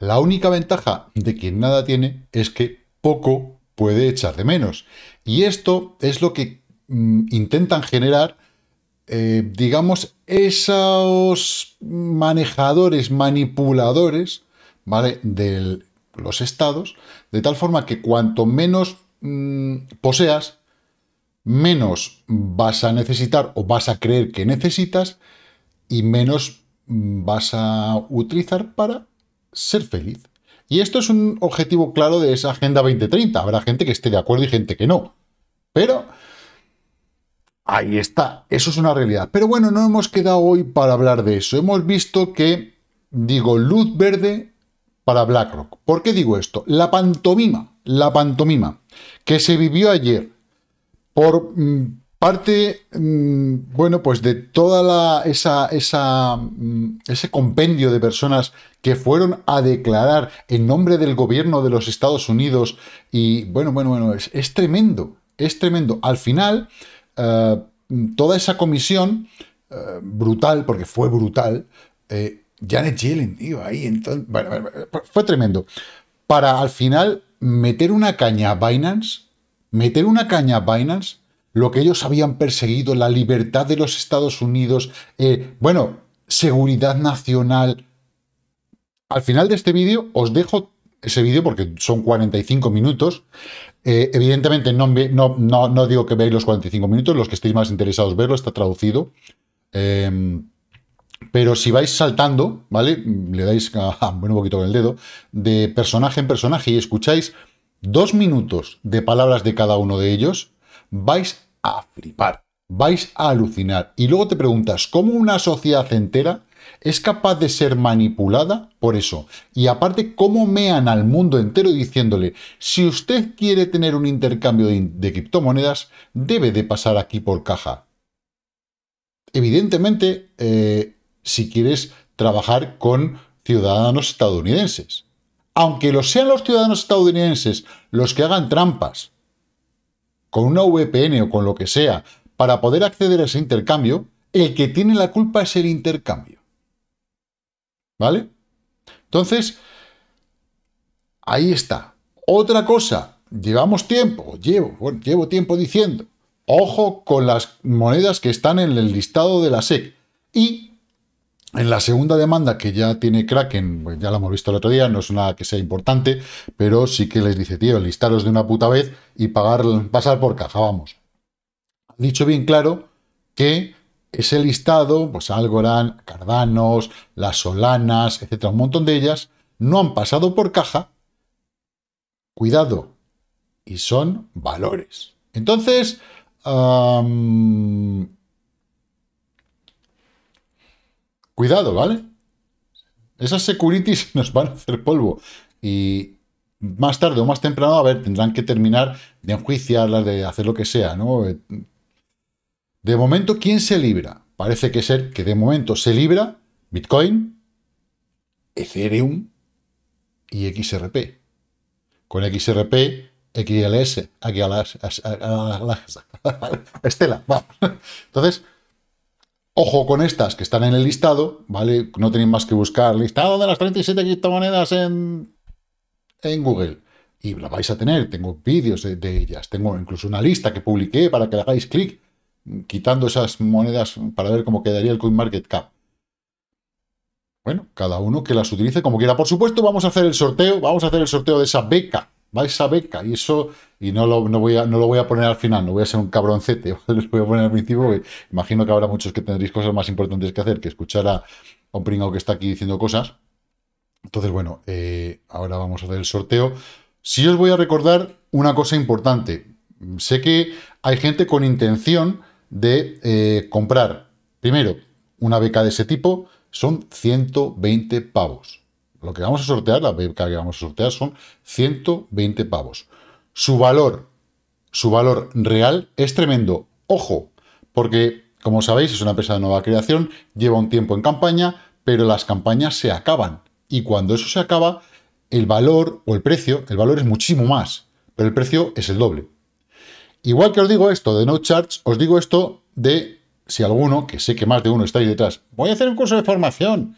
La única ventaja de quien nada tiene es que poco puede echar de menos. Y esto es lo que mm, intentan generar, eh, digamos, esos manejadores, manipuladores, ¿vale? De los estados, de tal forma que cuanto menos mm, poseas, menos vas a necesitar o vas a creer que necesitas y menos mm, vas a utilizar para ser feliz. Y esto es un objetivo claro de esa Agenda 2030. Habrá gente que esté de acuerdo y gente que no. Pero ahí está, eso es una realidad. Pero bueno, no hemos quedado hoy para hablar de eso. Hemos visto que, digo, luz verde para BlackRock. ¿Por qué digo esto? La pantomima, la pantomima que se vivió ayer por mm, Parte, mm, bueno, pues de toda la, esa, esa, mm, ese compendio de personas que fueron a declarar en nombre del gobierno de los Estados Unidos y, bueno, bueno, bueno, es, tremendo, es tremendo. Al final, eh, toda esa comisión, eh, brutal, porque fue brutal, eh, Janet Yellen iba ahí, entonces, fue tremendo. Para al final meter una caña a Binance, meter una caña a Binance, lo que ellos habían perseguido, la libertad de los Estados Unidos, eh, bueno, seguridad nacional. Al final de este vídeo os dejo ese vídeo porque son 45 minutos. Eh, evidentemente no, no, no, digo que veáis los 45 minutos, los que estéis más interesados verlo, está traducido. Em, pero si vais saltando, ¿vale? Le dais un poquito con el dedo, de personaje en personaje y escucháis dos minutos de palabras de cada uno de ellos, vais a flipar, vais a alucinar. Y luego te preguntas, ¿cómo una sociedad entera es capaz de ser manipulada por eso. Y aparte, cómo mean al mundo entero diciéndole, si usted quiere tener un intercambio de, criptomonedas, debe de pasar aquí por caja. Evidentemente, eh, si quieres trabajar con ciudadanos estadounidenses. Aunque lo sean los ciudadanos estadounidenses los que hagan trampas con una VPN o con lo que sea, para poder acceder a ese intercambio, el que tiene la culpa es el intercambio. ¿Vale? Entonces, ahí está. Otra cosa, llevamos tiempo, llevo, bueno, llevo tiempo diciendo, ojo con las monedas que están en el listado de la SEC. Y en la segunda demanda, que ya tiene Kraken, pues ya la hemos visto el otro día, no es nada que sea importante, pero sí que les dice, tío, listaros de una puta vez y pagar, pasar por caja, vamos. dicho bien claro que ese listado, pues Algorand, Cardanos, las Solanas, etcétera, un montón de ellas, no han pasado por caja. Cuidado, y son valores. Entonces, Cuidado, ¿vale? Esas securities nos van a hacer polvo. Y más tarde o más temprano, a ver, tendrán que terminar de enjuiciarlas, de hacer lo que sea, ¿no? De momento, ¿quién se libra? Parece que ser que de momento se libra Bitcoin, Ethereum y XRP. Con XRP, XLS, Aquí a las Estela, vamos. Entonces, Ojo con estas que están en el listado, ¿vale? No tenéis más que buscar listado de las 37 criptomonedas en, en Google. Y la vais a tener. Tengo vídeos de, ellas. Tengo incluso una lista que publiqué para que le hagáis clic, quitando esas monedas para ver cómo quedaría el CoinMarketCap. Bueno, cada uno que las utilice como quiera. Por supuesto, vamos a hacer el sorteo. Vamos a hacer el sorteo de esa beca vais a beca y eso y no lo, voy a, no lo voy a poner al final, no voy a ser un cabroncete, les voy a poner al principio, imagino que habrá muchos que tendréis cosas más importantes que hacer que escuchar a, un pringao que está aquí diciendo cosas. Entonces, bueno, eh, ahora vamos a hacer el sorteo. Sí os voy a recordar una cosa importante. Sé que hay gente con intención de eh, comprar, primero, una beca de ese tipo, son 120 pavos. Lo que vamos a sortear, la que vamos a sortear son 120 pavos. Su valor, su valor real es tremendo. Ojo, porque como sabéis es una empresa de nueva creación, lleva un tiempo en campaña, pero las campañas se acaban. Y cuando eso se acaba, el valor o el precio, el valor es muchísimo más, pero el precio es el doble. Igual que os digo esto de no charge, os digo esto de si alguno, que sé que más de uno está ahí detrás, voy a hacer un curso de formación.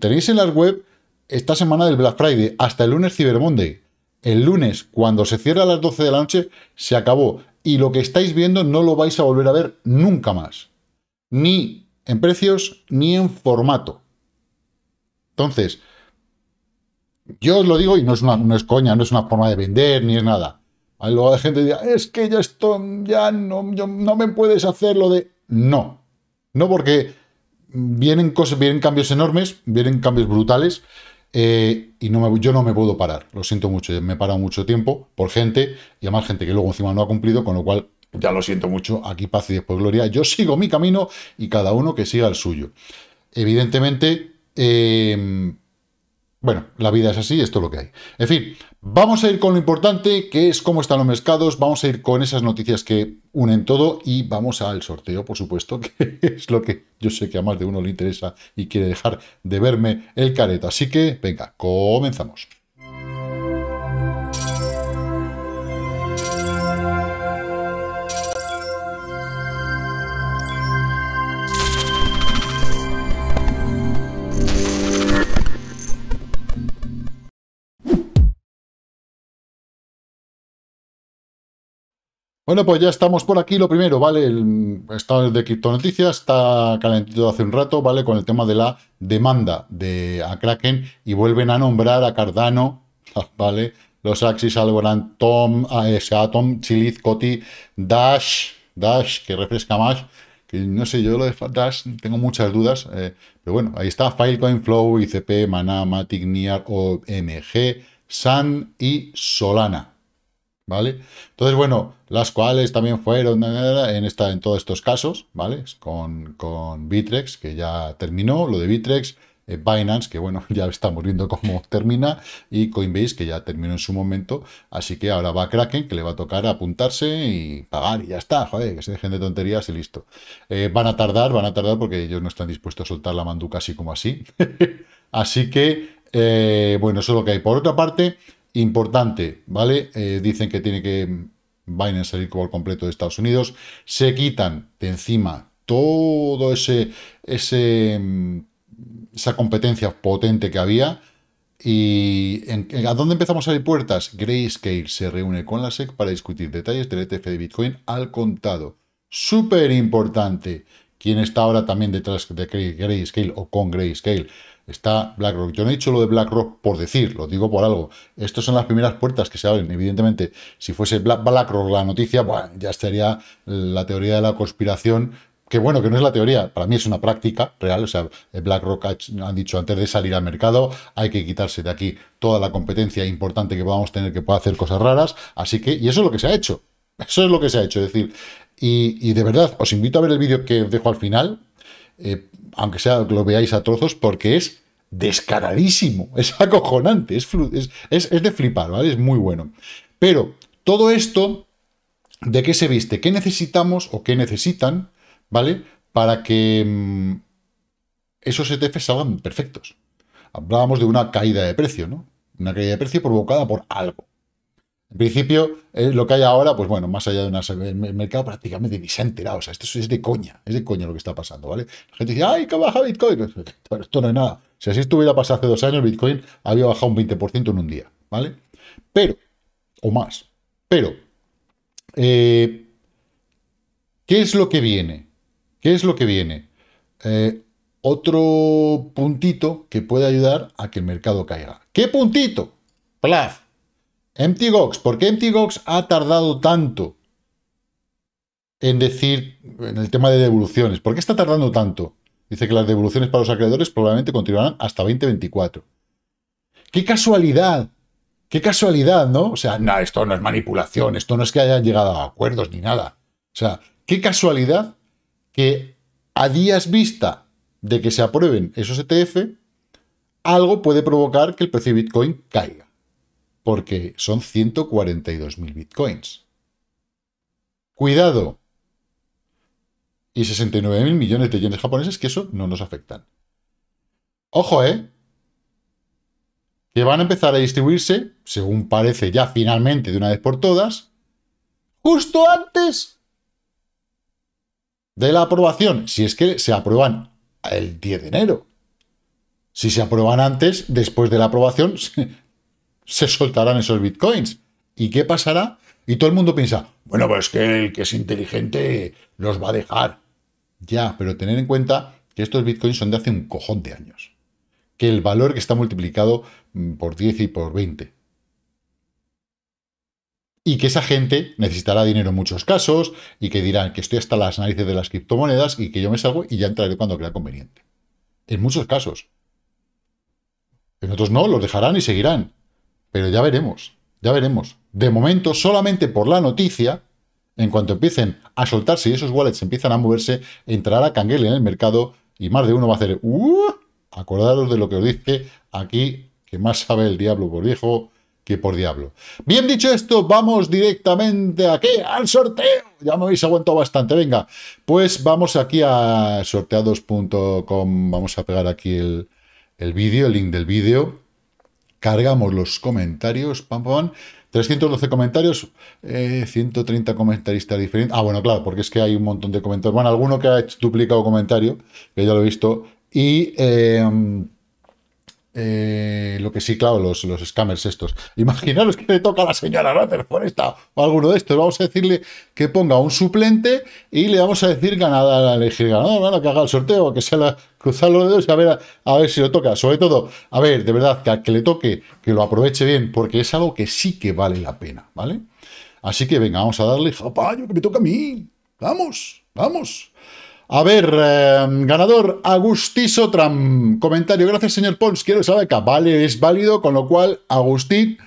Tenéis en las web esta semana del Black Friday hasta el lunes Cyber Monday. El lunes, cuando se cierra a las 12 de la noche, se acabó. Y lo que estáis viendo no lo vais a volver a ver nunca más. Ni en precios, ni en formato. Entonces, yo os lo digo y no es, una, coña, no es una forma de vender, ni es nada. luego de gente que es que ya esto, ya no, no me puedes hacer lo de... No, no porque vienen, cosas, vienen cambios enormes, vienen cambios brutales, eh, y no me, yo no me puedo parar. Lo siento mucho, me he parado mucho tiempo por gente y además gente que luego encima no ha cumplido, con lo cual ya lo siento mucho. Aquí paz y después gloria. Yo sigo mi camino y cada uno que siga el suyo. Evidentemente, eh, bueno, la vida es así, esto es lo que hay. En fin, vamos a ir con lo importante, que es cómo están los mercados, vamos a ir con esas noticias que unen todo y vamos al sorteo, por supuesto, que es lo que yo sé que a más de uno le interesa y quiere dejar de verme el careta. Así que, venga, comenzamos. Bueno, pues ya estamos por aquí. Lo primero, ¿vale? El, estado de Noticias está calentito hace un rato, ¿vale? Con el tema de la demanda de a Kraken y vuelven a nombrar a Cardano, ¿vale? Los Axis, Algorand, Tom, AS, Atom, Chiliz, Coti, Dash, Dash, que refresca más. Que no sé, yo lo de Dash tengo muchas dudas, eh, pero bueno, ahí está Filecoin, Flow, ICP, Manama, Matic, OMG, Sun y Solana, ¿vale? Entonces, bueno, las cuales también fueron en, esta, en todos estos casos, ¿vale? Con, con Bitrex, que ya terminó, lo de Bitrex, eh, Binance, que bueno, ya estamos viendo cómo termina, y Coinbase, que ya terminó en su momento, así que ahora va Kraken, que le va a tocar apuntarse y pagar, y ya está, joder, que se dejen de tonterías y listo. Eh, van a tardar, van a tardar porque ellos no están dispuestos a soltar la manduca así como así, así que... Eh, bueno, eso es lo que hay. Por otra parte, importante, ¿vale? Eh, dicen que tiene que Binance salir por completo de Estados Unidos. Se quitan de encima todo ese, mm, esa competencia potente que había. ¿Y a dónde empezamos a abrir puertas? Grayscale se reúne con la SEC para discutir detalles del ETF de Bitcoin al contado. Súper importante. Quien está ahora también detrás de Grayscale o con Grayscale? está BlackRock. Yo no he dicho lo de BlackRock por decir, lo digo por algo. Estas son las primeras puertas que se abren. Evidentemente, si fuese BlackRock la noticia, ya estaría la teoría de la conspiración. Que bueno, que no es la teoría, para mí es una práctica real. O sea, BlackRock han dicho antes de salir al mercado, hay que quitarse de aquí toda la competencia importante que podamos tener que pueda hacer cosas raras. Así que, y eso es lo que se ha hecho. Eso es lo que se ha hecho. decir, y, de verdad, os invito a ver el vídeo que os dejo al final, eh, aunque sea lo veáis a trozos, porque es descaradísimo, es acojonante, es, es, de flipar, ¿vale? Es muy bueno. Pero todo esto, ¿de qué se viste? ¿Qué necesitamos o qué necesitan, ¿vale? Para que mm, esos ETFs salgan perfectos. Hablábamos de una caída de precio, ¿no? Una caída de precio provocada por algo. En principio, eh, lo que hay ahora, pues bueno, más allá de una, el mercado prácticamente ni se ha enterado. O sea, esto es de coña, es de coña lo que está pasando, ¿vale? La gente dice, ¡ay, que baja Bitcoin! Pues, pero esto no es nada. Si así estuviera pasado hace dos años, Bitcoin había bajado un 20% en un día, ¿vale? Pero, o más, pero, eh, ¿qué es lo que viene? ¿Qué es lo que viene? Eh, otro puntito que puede ayudar a que el mercado caiga. ¿Qué puntito? Plaf, Gox. ¿Por qué Gox ha tardado tanto en decir, en el tema de devoluciones? ¿Por qué está tardando tanto? Dice que las devoluciones para los acreedores probablemente continuarán hasta 2024. ¡Qué casualidad! ¡Qué casualidad, ¿no? O sea, nada, esto no es manipulación, esto no es que hayan llegado a acuerdos ni nada. O sea, qué casualidad que a días vista de que se aprueben esos ETF, algo puede provocar que el precio de Bitcoin caiga porque son 142.000 bitcoins. Cuidado. Y 69.000 millones de yenes japoneses que eso no nos afectan. Ojo, ¿eh? Que van a empezar a distribuirse, según parece ya finalmente de una vez por todas, justo antes de la aprobación, si es que se aprueban el 10 de enero. Si se aprueban antes, después de la aprobación, se soltarán esos bitcoins. ¿Y qué pasará? Y todo el mundo piensa, bueno, pues que el que es inteligente los va a dejar. Ya, pero tener en cuenta que estos bitcoins son de hace un cojón de años. Que el valor que está multiplicado mm, por 10 y por 20. Y que esa gente necesitará dinero en muchos casos y que dirán que estoy hasta las narices de las criptomonedas y que yo me salgo y ya entraré cuando crea conveniente. En muchos casos. En otros no, los dejarán y seguirán. Pero ya veremos, ya veremos. De momento, solamente por la noticia, en cuanto empiecen a soltarse y esos wallets empiezan a moverse, entrará Canguel en el mercado y más de uno va a hacer... Uh, acordaros de lo que os dije aquí, que más sabe el diablo por viejo que por diablo. Bien dicho esto, vamos directamente aquí al sorteo. Ya me habéis aguantado bastante, venga. Pues vamos aquí a sorteados.com, vamos a pegar aquí el, el vídeo, el link del vídeo cargamos los comentarios, pam, pam, 312 comentarios, 130 eh, comentaristas diferentes. Ah, bueno, claro, porque es que hay un montón de comentarios. Bueno, alguno que ha duplicado comentario, que ya lo he visto, y... Em, eh, lo que sí, claro, los, los scammers estos. Imaginaros que le toca a la señora esta o alguno de estos. Vamos a decirle que ponga un suplente y le vamos a decir ganada a elegir bueno, que haga el sorteo, que sea la, cruzar los dedos y a ver, a, ver si lo toca. Sobre todo, a ver, de verdad, que le toque, que lo aproveche bien, porque es algo que sí que vale la pena, ¿vale? Así que venga, vamos a darle, papá, yo que me toca a mí. Vamos, vamos. A ver, em, ganador Agustín, Sotram. Comentario, gracias señor Pons, quiero saber que vale, es válido, con lo cual Agustín,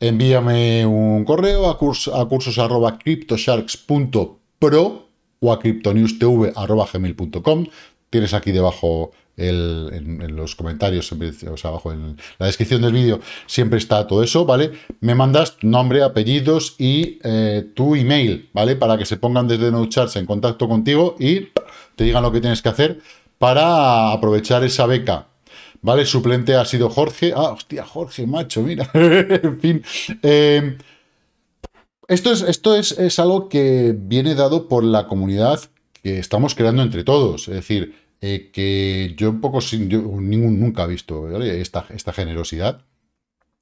envíame un correo a, cursos.cryptosharks.pro o a cryptonews.tv.gmail.com Tienes aquí debajo el, en, los comentarios, o sea, abajo en la descripción del vídeo, siempre está todo eso, ¿vale? Me mandas tu nombre, apellidos y eh, tu email, ¿vale? Para que se pongan desde NoCharts en contacto contigo y te digan lo que tienes que hacer para aprovechar esa beca. ¿Vale? Suplente ha sido Jorge. Ah, hostia, Jorge, macho, mira. en fin. Eh, esto es, esto es, es algo que viene dado por la comunidad estamos creando entre todos. Es decir, eh, que yo un poco, yo ningún, nunca ha visto esta, generosidad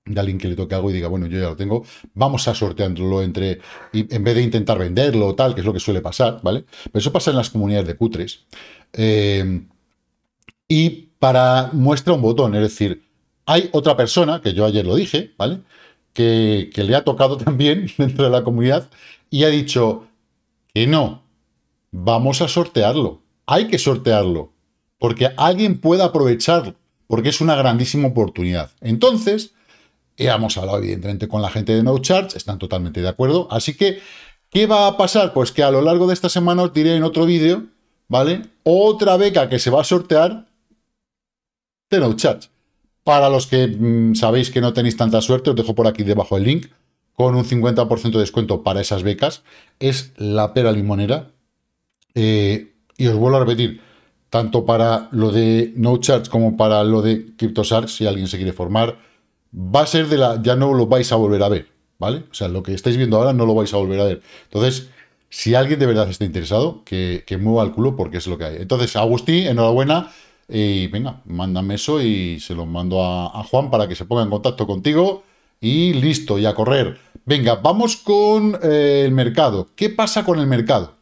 de alguien que le toque algo y diga, bueno, yo ya lo tengo, vamos a sortearlo entre, y en vez de intentar venderlo o tal, que es lo que suele pasar, ¿vale? Pero eso pasa en las comunidades de cutres. Eh, y para muestra un botón, es decir, hay otra persona, que yo ayer lo dije, ¿vale? Que, que le ha tocado también dentro de la comunidad y ha dicho que no, vamos a sortearlo. Hay que sortearlo. Porque alguien pueda aprovecharlo. Porque es una grandísima oportunidad. Entonces, ya hemos hablado evidentemente con la gente de No están totalmente de acuerdo. Así que, ¿qué va a pasar? Pues que a lo largo de esta semana os diré en otro vídeo, ¿vale? Otra beca que se va a sortear de No Para los que mm, sabéis que no tenéis tanta suerte, os dejo por aquí debajo el link con un 50% de descuento para esas becas. Es la pera limonera, eh, y os vuelvo a repetir, tanto para lo de no charge como para lo de CryptoShark, si alguien se quiere formar, va a ser de la, ya no lo vais a volver a ver, ¿vale? O sea, lo que estáis viendo ahora no lo vais a volver a ver. Entonces, si alguien de verdad está interesado, que, mueva el culo porque es lo que hay. Entonces, Agustín, enhorabuena. Y venga, mándame eso y se lo mando a, Juan para que se ponga en contacto contigo. Y listo, y a correr. Venga, vamos con eh, el mercado. ¿Qué pasa con el mercado?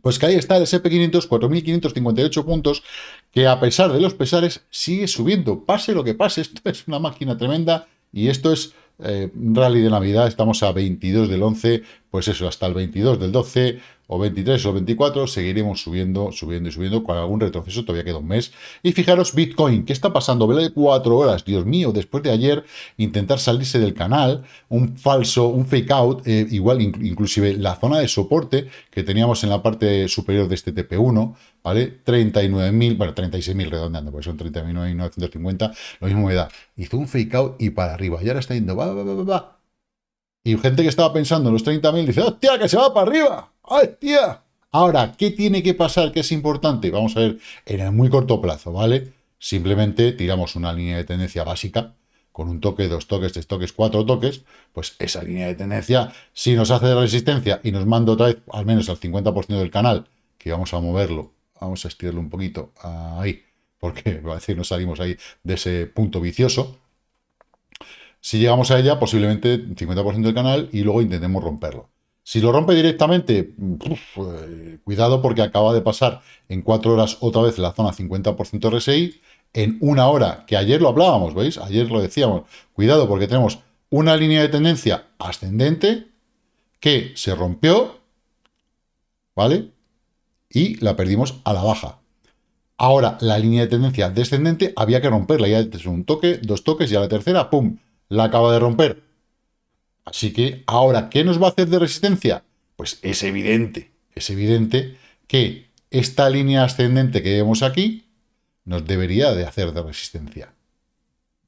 Pues que ahí está el SP500, 4.558 puntos, que a pesar de los pesares sigue subiendo. Pase lo que pase, esto es una máquina tremenda y esto es un eh, rally de Navidad. Estamos a 22 del 11, pues eso, hasta el 22 del 12, o 23 o 24, seguiremos subiendo, subiendo y subiendo con algún retroceso, todavía queda un mes. Y fijaros, Bitcoin, ¿qué está pasando? Vela de cuatro horas, Dios mío, después de ayer intentar salirse del canal, un falso, un fake out, eh, igual inclusive la zona de soporte que teníamos en la parte superior de este TP1, ¿vale? 39.000, bueno, 36.000 redondeando, porque son 39.950, lo mismo me da. Hizo un fake out y para arriba, y ahora está yendo, va, va, va, va. Y gente que estaba pensando en los 30.000 dice, ¡hostia, que se va para arriba! tía. Ahora, ¿qué tiene que pasar que es importante? Vamos a ver en el muy corto plazo, ¿vale? Simplemente tiramos una línea de tendencia básica, con un toque, dos toques, tres toques, cuatro toques, pues esa línea de tendencia, si nos hace de resistencia y nos manda otra vez al menos al 50% del canal, que vamos a moverlo, vamos a estirarlo un poquito ahí, porque va a que no salimos ahí de ese punto vicioso. Si llegamos a ella, posiblemente 50% del canal y luego intentemos romperlo. Si lo rompe directamente, eh, cuidado porque acaba de pasar en cuatro horas otra vez la zona 50% RSI, en una hora, que ayer lo hablábamos, ¿veis? Ayer lo decíamos, cuidado porque tenemos una línea de tendencia ascendente que se rompió, ¿vale? Y la perdimos a la baja. Ahora, la línea de tendencia descendente había que romperla, ya es un toque, dos toques, y a la tercera, ¡pum!, la acaba de romper Así que ahora, ¿qué nos va a hacer de resistencia? Pues es evidente, es evidente que esta línea ascendente que vemos aquí nos debería de hacer de resistencia.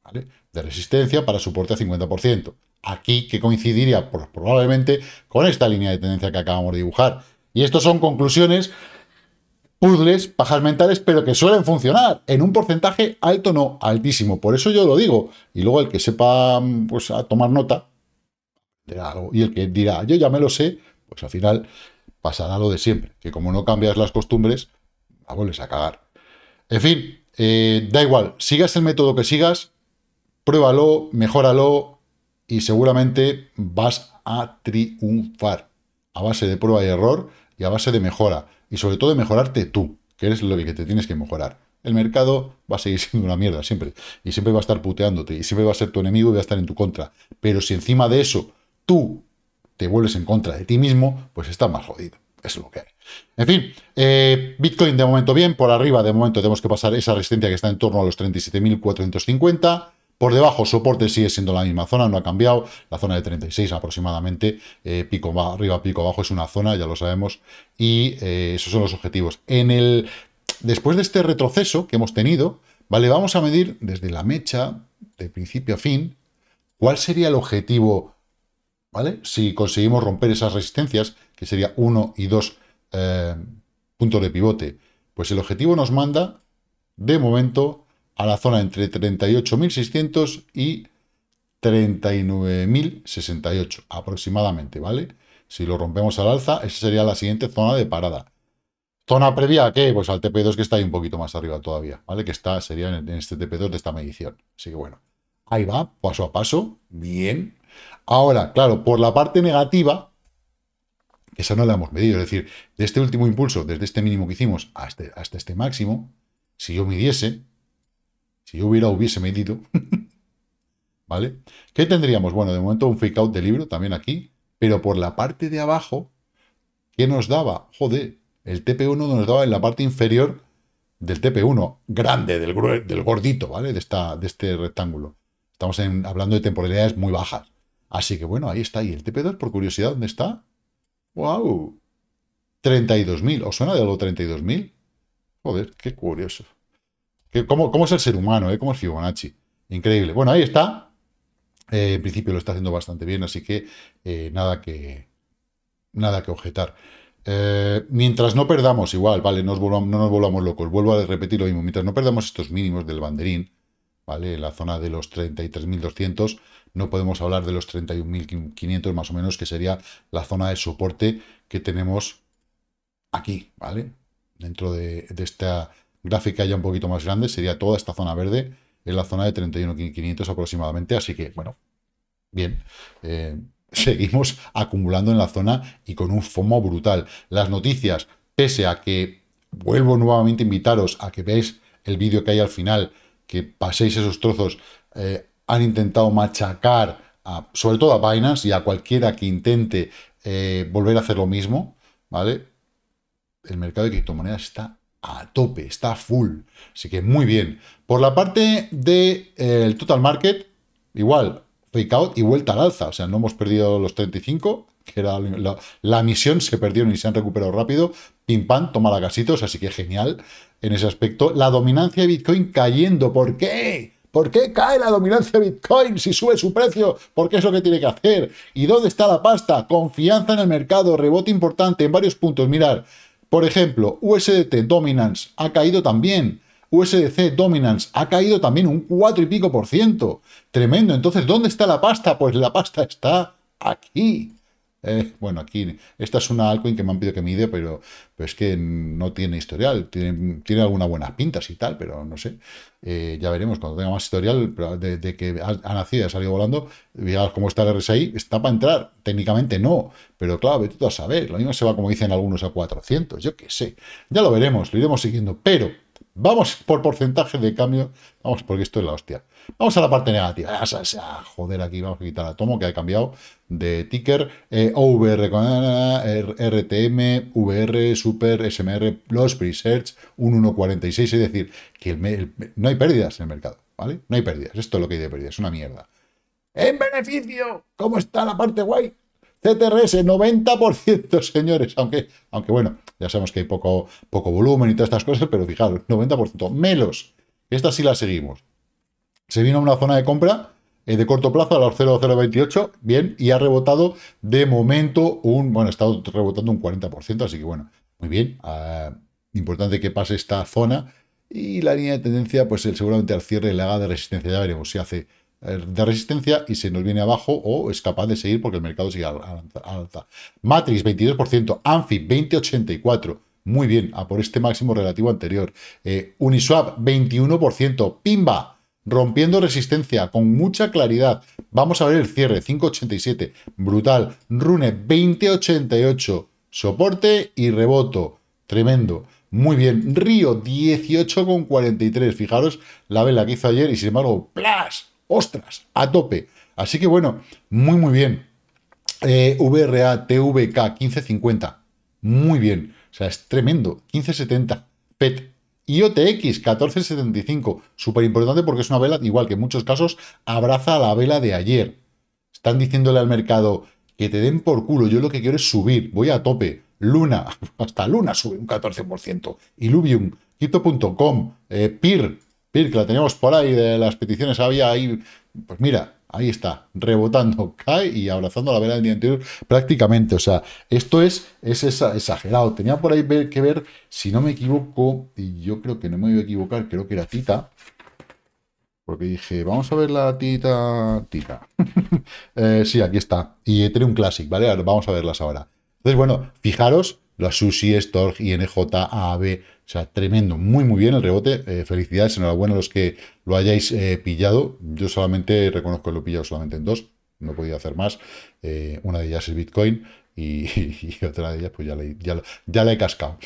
¿vale? De resistencia para soporte a 50%. Aquí que coincidiría pues, probablemente con esta línea de tendencia que acabamos de dibujar. Y esto son conclusiones, puzzles, pajas mentales, pero que suelen funcionar en un porcentaje alto, no altísimo. Por eso yo lo digo. Y luego el que sepa mm, pues, a tomar nota, y el que dirá, ah, yo ya me lo sé, pues al final pasará lo de siempre, que como no cambias las costumbres, a vuelves a cagar. En fin, eh, da igual, sigas el método que sigas, pruébalo, mejóralo y seguramente vas a triunfar a base de prueba y error y a base de mejora y sobre todo de mejorarte tú, que eres lo que te tienes que mejorar. El mercado va a seguir siendo una mierda siempre y siempre va a estar puteándote y siempre va a ser tu enemigo y va a estar en tu contra. Pero si encima de eso tú te vuelves en contra de ti mismo, pues está más jodido. Es lo que hay. En fin, eh, Bitcoin de momento bien, por arriba de momento tenemos que pasar esa resistencia que está en torno a los 37.450. Por debajo, soporte sigue siendo la misma zona, no ha cambiado. La zona de 36 aproximadamente, eh, pico arriba, pico abajo, es una zona, ya lo sabemos. Y eh, esos son los objetivos. En el, después de este retroceso que hemos tenido, vale, vamos a medir desde la mecha, de principio a fin, cuál sería el objetivo ¿vale? Si conseguimos romper esas resistencias, que sería 1 y 2 eh, puntos de pivote, pues el objetivo nos manda, de momento, a la zona entre 38.600 y 39.068 aproximadamente, ¿vale? Si lo rompemos al alza, esa sería la siguiente zona de parada. ¿Zona previa a qué? Pues al TP2 que está ahí un poquito más arriba todavía, ¿vale? Que está, sería en, este TP2 de esta medición. Así que bueno, ahí va, paso a paso, bien, Ahora, claro, por la parte negativa, esa no la hemos medido, es decir, de este último impulso, desde este mínimo que hicimos hasta, este máximo, si yo midiese, si yo hubiera, hubiese medido, ¿vale? ¿Qué tendríamos? Bueno, de momento un fake out de libro también aquí, pero por la parte de abajo, ¿qué nos daba? Joder, el TP1 nos daba en la parte inferior del TP1, grande, del, del gordito, ¿vale? De, esta, de este rectángulo. Estamos hablando de temporalidades muy bajas. Así que bueno, ahí está. Y el TP2, por curiosidad, ¿dónde está? ¡Wow! 32.000. ¿Os suena de algo 32.000? Joder, qué curioso. que cómo, es el ser humano? Eh? ¿Cómo es Fibonacci? Increíble. Bueno, ahí está. Eh, en principio lo está haciendo bastante bien, así que eh, nada que nada que objetar. Eh, mientras no perdamos, igual, vale, no nos volvamos locos, vuelvo a repetir lo mismo, mientras no perdamos estos mínimos del banderín, ¿vale? La zona de los 33.200, no podemos hablar de los 31.500 más o menos, que sería la zona de soporte que tenemos aquí, ¿vale? Dentro de, esta gráfica ya un poquito más grande, sería toda esta zona verde, en la zona de 31.500 aproximadamente, así que, bueno, bien. Eh, seguimos acumulando en la zona y con un FOMO brutal. Las noticias, pese a que vuelvo nuevamente a invitaros a que veáis el vídeo que hay al final que paséis esos trozos, eh, han intentado machacar, a, sobre todo a Binance y a cualquiera que intente eh, volver a hacer lo mismo, ¿vale? El mercado de criptomonedas está a tope, está full. Así que muy bien. Por la parte del de, eh, el total market, igual, fake out y vuelta al alza. O sea, no hemos perdido los 35, que la, misión, se perdió y se han recuperado rápido. Pim pam, toma la casitos, así que genial en ese aspecto. La dominancia de Bitcoin cayendo, ¿por qué? ¿Por qué cae la dominancia de Bitcoin si sube su precio? ¿por qué es lo que tiene que hacer. ¿Y dónde está la pasta? Confianza en el mercado, rebote importante en varios puntos. Mirar, por ejemplo, USDT Dominance ha caído también. USDC Dominance ha caído también un 4 y pico por ciento. Tremendo. Entonces, ¿dónde está la pasta? Pues la pasta está aquí. Eh, bueno, aquí, esta es una altcoin que me han pedido que mide, pero, pero es que no tiene historial, tiene, tiene algunas buenas pintas y tal, pero no sé, eh, ya veremos, cuando tenga más historial de, que ha, nacido y ha salido volando, digamos cómo está el RSI, está para entrar, técnicamente no, pero claro, vete tú a saber, lo mismo se va como dicen algunos a 400, yo qué sé, ya lo veremos, lo iremos siguiendo, pero Vamos por porcentaje de cambio. Vamos, porque esto es la hostia. Vamos a la parte negativa. Ah, joder, aquí vamos a quitar a Tomo, que ha cambiado de ticker. Eh, OVR con eh, eh, RTM, VR, Super, SMR, los Presearch, un 1.46. Es decir, que no hay pérdidas en el mercado, ¿vale? No hay pérdidas. Esto es lo que hay de pérdidas. Es una mierda. ¡En beneficio! ¿Cómo está la parte guay? CTRS 90%, señores, aunque, aunque bueno, ya sabemos que hay poco, poco volumen y todas estas cosas, pero fijaros, 90%, menos, esta sí la seguimos. Se vino a una zona de compra eh, de corto plazo a los 0,028, bien, y ha rebotado de momento un, bueno, ha estado rebotando un 40%, así que bueno, muy bien, ah, importante que pase esta zona y la línea de tendencia, pues seguramente al cierre le haga de resistencia, ya veremos si hace eh, de resistencia y se nos viene abajo o es capaz de seguir porque el mercado sigue al alza. Matrix 22%, Anfi 20,84%, muy bien, a por este máximo relativo anterior. Eh, Uniswap 21%, Pimba rompiendo resistencia con mucha claridad. Vamos a ver el cierre, 5,87, brutal. Rune 20,88, soporte y reboto, tremendo. Muy bien, Río 18,43. Fijaros la vela que hizo ayer y sin embargo, ¡plas! ostras, a tope. Así que bueno, muy muy bien. VRA TVK 1550, muy bien. O sea, es tremendo. 1570, PET. IOTX 1475, súper importante porque es una vela, igual que en muchos casos, abraza a la vela de ayer. Están diciéndole al mercado que te den por culo, yo lo que quiero es subir, voy a tope. Luna, hasta Luna sube un 14%. Illuvium, Crypto.com, eh, PIR, que la teníamos por ahí, de las peticiones había ahí. Pues mira, ahí está, rebotando, cae y abrazando la vela del día anterior prácticamente. O sea, esto es, es exagerado. Tenía por ahí que ver, si no me equivoco, y yo creo que no me voy a equivocar, creo que era Tita. Porque dije, vamos a ver la Tita. Tita. Eh, sí, aquí está. Y tiene un Classic, ¿vale? Vamos a verlas ahora. Entonces, bueno, fijaros la Sushi, Storg, INJ, AAB. O sea, tremendo. Muy, muy bien el rebote. Eh, felicidades, enhorabuena a los que lo hayáis eh, pillado. Yo solamente reconozco que lo he pillado solamente en dos. No he podido hacer más. Eh, una de ellas es Bitcoin y, otra de ellas, pues ya la, he cascado.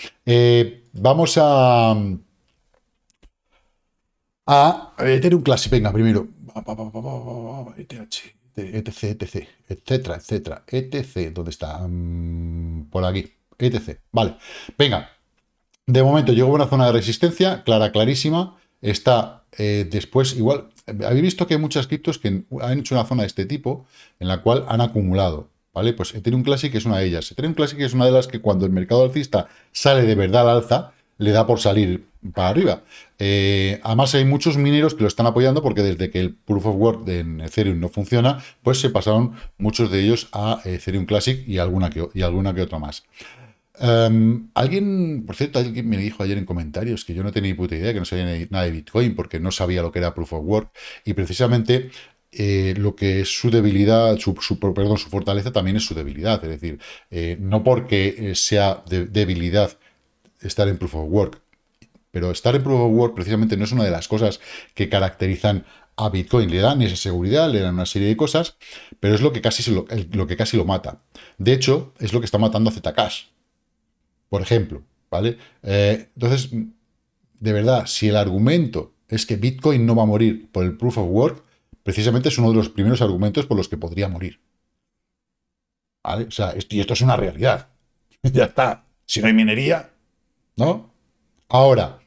vamos a. A un clase. Venga, primero. ETH, etc, etc, etcétera, etcétera. ETC, ¿dónde está? Mm, por aquí etc. Vale, venga. De momento llegó a una zona de resistencia, clara, clarísima. Está eh, después igual... Habéis visto que hay muchas criptos que han hecho una zona de este tipo en la cual han acumulado. ¿Vale? Pues Ethereum Classic es una de ellas. Ethereum Classic es una de las que cuando el mercado alcista sale de verdad alza, le da por salir para arriba. Eh, además hay muchos mineros que lo están apoyando porque desde que el Proof of Work en Ethereum no funciona, pues se pasaron muchos de ellos a Ethereum Classic y alguna que, y alguna que otra más. Em, alguien, por cierto, alguien me dijo ayer en comentarios que yo no tenía ni puta idea, que no sabía nada de Bitcoin porque no sabía lo que era Proof of Work y precisamente eh, lo que es su debilidad, su, perdón, su fortaleza también es su debilidad. Es decir, eh, no porque eh, sea debilidad estar en Proof of Work, pero estar en Proof of Work precisamente no es una de las cosas que caracterizan a Bitcoin. Le dan esa seguridad, le dan una serie de cosas, pero es lo que casi, lo, lo que casi lo mata. De hecho, es lo que está matando a Zcash por ejemplo, ¿vale? Eh, entonces, de verdad, si el argumento es que Bitcoin no va a morir por el proof of work, precisamente es uno de los primeros argumentos por los que podría morir. ¿Vale? O sea, esto, y esto es una realidad. ya está. Si no hay minería, ¿no? Ahora,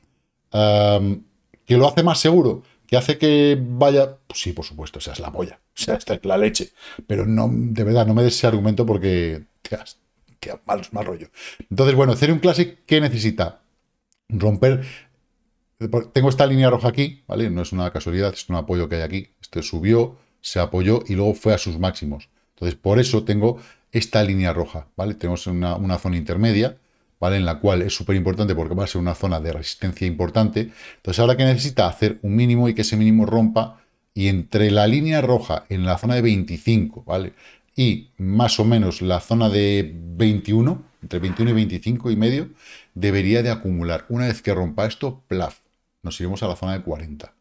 em, ¿que lo hace más seguro? ¿Que hace que vaya? Pues sí, por supuesto, o sea, es la polla. O sea, esta es la leche. Pero no, de verdad, no me des ese argumento porque te has Qué mal, mal rollo. Entonces, bueno, hacer un Classic, que necesita? Romper... Tengo esta línea roja aquí, ¿vale? No es una casualidad, es un apoyo que hay aquí. Este subió, se apoyó y luego fue a sus máximos. Entonces, por eso tengo esta línea roja, ¿vale? Tenemos una, una zona intermedia, ¿vale? En la cual es súper importante porque va a ser una zona de resistencia importante. Entonces, ahora que necesita hacer un mínimo y que ese mínimo rompa y entre la línea roja en la zona de 25, ¿vale? y más o menos la zona de 21, entre 21 y 25 y medio, debería de acumular. Una vez que rompa esto, plaf, nos iremos a la zona de 40.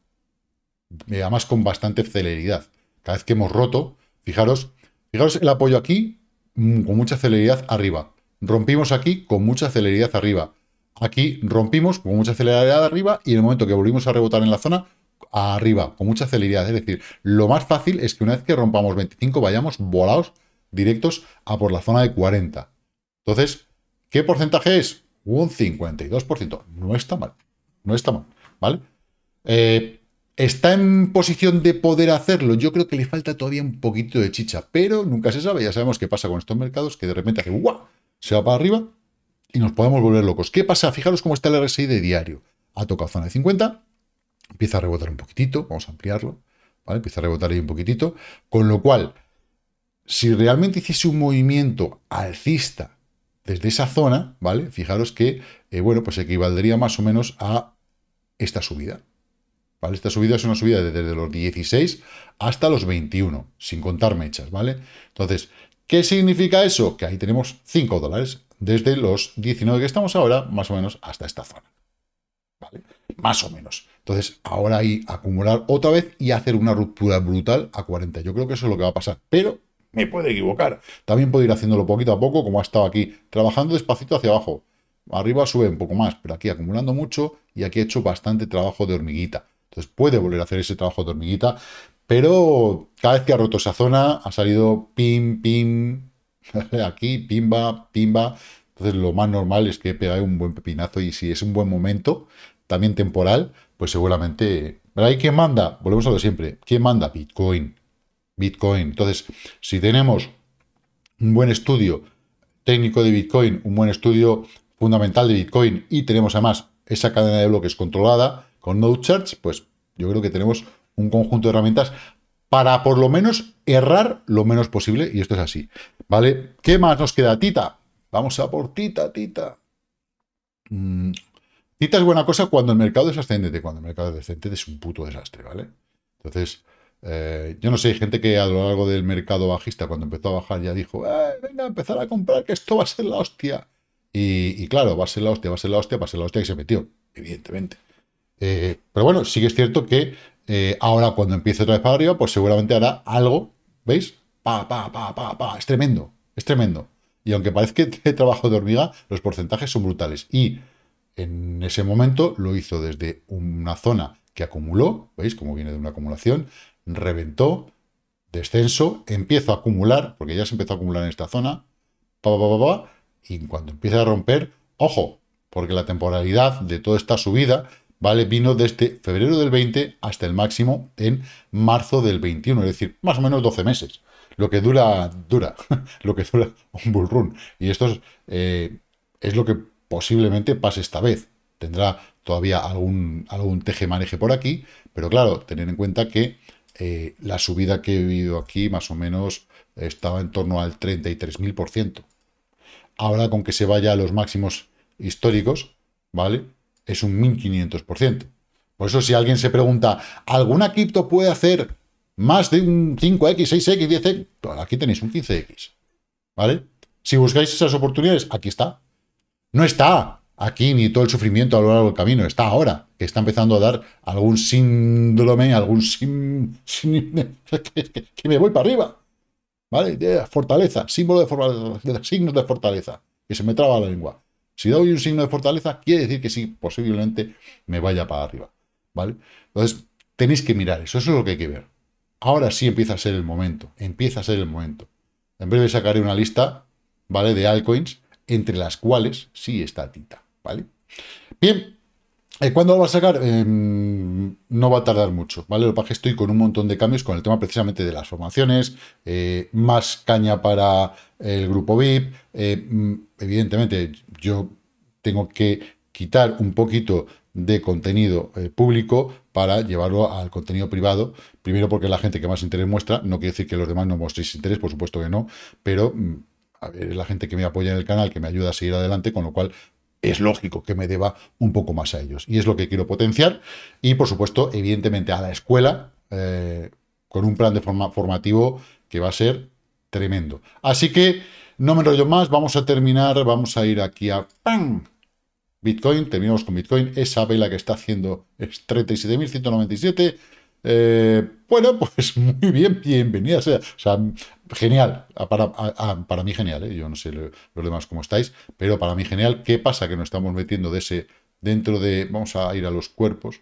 Además con bastante celeridad. Cada vez que hemos roto, fijaros, fijaros el apoyo aquí mm, con mucha celeridad arriba. Rompimos aquí con mucha celeridad arriba. Aquí rompimos con mucha celeridad arriba y en el momento que volvimos a rebotar en la zona, arriba con mucha celeridad. Es decir, lo más fácil es que una vez que rompamos 25 vayamos volados directos a por la zona de 40. Entonces, ¿qué porcentaje es? Un 52%. No está mal. No está mal. ¿Vale? Eh, ¿Está en posición de poder hacerlo? Yo creo que le falta todavía un poquito de chicha, pero nunca se sabe. Ya sabemos qué pasa con estos mercados que de repente hace ¡guau! Se va para arriba y nos podemos volver locos. ¿Qué pasa? Fijaros cómo está el RSI de diario. Ha tocado zona de 50, Empieza a rebotar un poquitito, vamos a ampliarlo, ¿vale? Empieza a rebotar ahí un poquitito, con lo cual, si realmente hiciese un movimiento alcista desde esa zona, ¿vale? Fijaros que, eh, bueno, pues equivaldría más o menos a esta subida, ¿vale? Esta subida es una subida desde los 16 hasta los 21, sin contar mechas, ¿vale? Entonces, ¿qué significa eso? Que ahí tenemos 5 dólares desde los 19 que estamos ahora, más o menos, hasta esta zona, ¿vale? Más o menos. Entonces, ahora hay acumular otra vez y hacer una ruptura brutal a 40. Yo creo que eso es lo que va a pasar, pero me puede equivocar. También puedo ir haciéndolo poquito a poco, como ha estado aquí, trabajando despacito hacia abajo. Arriba sube un poco más, pero aquí acumulando mucho y aquí he hecho bastante trabajo de hormiguita. Entonces puede volver a hacer ese trabajo de hormiguita, pero cada vez que ha roto esa zona ha salido pim, pim, aquí, pimba, pimba. Entonces lo más normal es que pegue un buen pepinazo y si es un buen momento, también temporal, pues seguramente... ¿Pero hay quién manda? Volvemos a lo de siempre. ¿Quién manda? Bitcoin. Bitcoin. Entonces, si tenemos un buen estudio técnico de Bitcoin, un buen estudio fundamental de Bitcoin y tenemos además esa cadena de bloques controlada con no charts, pues yo creo que tenemos un conjunto de herramientas para por lo menos errar lo menos posible y esto es así, ¿vale? ¿Qué más nos queda, Tita? Vamos a por Tita, Tita. Mm, Tita es buena cosa cuando el mercado es ascendente, cuando el mercado es descendente es un puto desastre, ¿vale? Entonces, eh, yo no sé, hay gente que a lo largo del mercado bajista, cuando empezó a bajar, ya dijo, eh, venga, empezar a comprar, que esto va a ser la hostia. Y, claro, va a ser la hostia, va a ser la hostia, va a ser la hostia que se metió, evidentemente. Eh, pero bueno, sí que es cierto que eh, ahora cuando empiece otra vez para arriba, pues seguramente hará algo, ¿veis? Pa, pa, pa, pa, pa, es tremendo, es tremendo. Y aunque parezca que trabajo de hormiga, los porcentajes son brutales. Y en ese momento lo hizo desde una zona que acumuló, veis cómo viene de una acumulación, reventó, descenso, empieza a acumular, porque ya se empezó a acumular en esta zona, pa, y cuando empieza a romper, ojo, porque la temporalidad de toda esta subida ¿vale? vino desde febrero del 20 hasta el máximo en marzo del 21, es decir, más o menos 12 meses. Lo que dura, dura, lo que dura un bull run. Y esto es eh, lo que posiblemente pase esta vez. Tendrá todavía algún, algún teje maneje por aquí, pero claro, tener en cuenta que eh, la subida que he vivido aquí más o menos estaba en torno al 33.000%. Ahora con que se vaya a los máximos históricos, ¿vale? Es un 1.500%. Por eso si alguien se pregunta, ¿alguna cripto puede hacer más de un 5X, 6X, 10X? Aquí tenéis un 15X, ¿vale? Si buscáis esas oportunidades, aquí está, no está aquí ni todo el sufrimiento a lo largo del camino, está ahora, que está empezando a dar algún síndrome, algún síndrome. que, me voy para arriba. ¿Vale? De fortaleza, símbolo de fortaleza, signos de fortaleza, que se me traba la lengua. Si doy un signo de fortaleza, quiere decir que sí, posiblemente me vaya para arriba. ¿Vale? Entonces, tenéis que mirar eso, eso es lo que hay que ver. Ahora sí empieza a ser el momento, empieza a ser el momento. En breve sacaré una lista, ¿vale? De altcoins entre las cuales sí está Tita, ¿vale? Bien, eh, ¿cuándo lo va a sacar? Em, no va a tardar mucho, ¿vale? Lo que pasa es que estoy con un montón de cambios con el tema precisamente de las formaciones, eh, más caña para el grupo VIP, eh, mm, evidentemente yo tengo que quitar un poquito de contenido público para llevarlo al contenido privado. Primero porque la gente que más interés muestra, no quiere decir que los demás no mostréis interés, por supuesto que no, pero mm, la gente que me apoya en el canal, que me ayuda a seguir adelante, con lo cual es lógico que me deba un poco más a ellos. Y es lo que quiero potenciar. Y, por supuesto, evidentemente a la escuela, eh, con un plan de forma, formativo que va a ser tremendo. Así que no me enrollo más, vamos a terminar, vamos a ir aquí a ¡pam! Bitcoin, terminamos con Bitcoin, esa vela que está haciendo es 37.197. Eh, bueno, pues muy bien, bienvenida O sea, Genial, ah, ah, ah, para, mí genial, ¿eh? yo no sé los demás cómo estáis, pero para mí genial, ¿qué pasa? Que nos estamos metiendo de ese dentro de, vamos a ir a los cuerpos,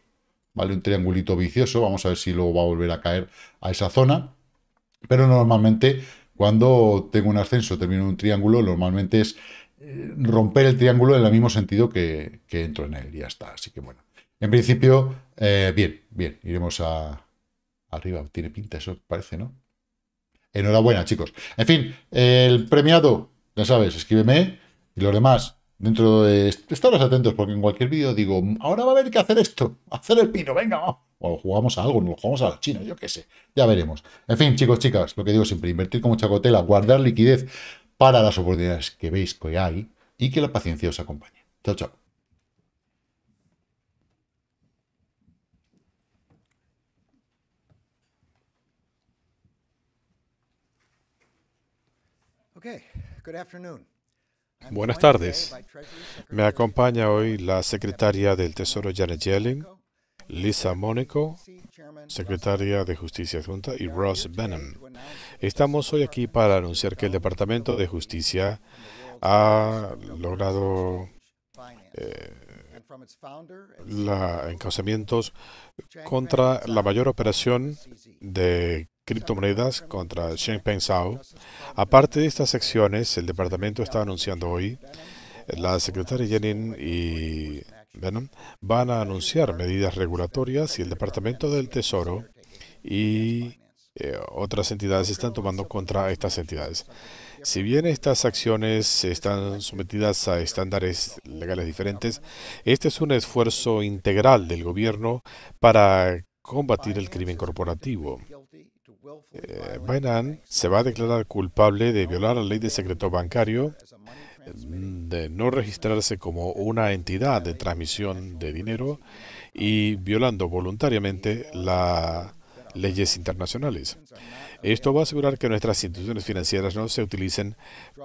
¿vale? Un triangulito vicioso, vamos a ver si luego va a volver a caer a esa zona, pero normalmente cuando tengo un ascenso, termino un triángulo, normalmente es eh, romper el triángulo en el mismo sentido que, que entro en él, y ya está, así que bueno. En principio, eh, bien, bien, iremos a arriba, tiene pinta eso, parece, ¿no? Enhorabuena, chicos. En fin, el premiado, ya sabes, escríbeme. Y los demás, dentro de... Estaros atentos porque en cualquier vídeo digo, ahora va a haber que hacer esto, hacer el pino, venga, O jugamos a algo, No lo jugamos a la China, yo qué sé. Ya veremos. En fin, chicos, chicas, lo que digo siempre, invertir mucha cautela, guardar liquidez para las oportunidades que veis que hay y que la paciencia os acompañe. Chao, chao. Buenas tardes. Me acompaña hoy la secretaria del Tesoro Janet Yellen, Lisa Mónico, secretaria de Justicia Junta y Ross Benham. Estamos hoy aquí para anunciar que el Departamento de Justicia ha logrado eh, la, contra la mayor operación de criptomonedas contra Shenzhen Zhao. Aparte de estas acciones, el departamento está anunciando hoy, la secretaria Yenin y Venom van a anunciar medidas regulatorias y el departamento del Tesoro y eh, otras entidades están tomando contra estas entidades. Si bien estas acciones están sometidas a estándares legales diferentes, este es un esfuerzo integral del gobierno para combatir el crimen corporativo. Eh, Bainan se va a declarar culpable de violar la ley de secreto bancario, mm, de no registrarse como una entidad de transmisión de dinero y violando voluntariamente las leyes internacionales. Esto va a asegurar que nuestras instituciones financieras no se utilicen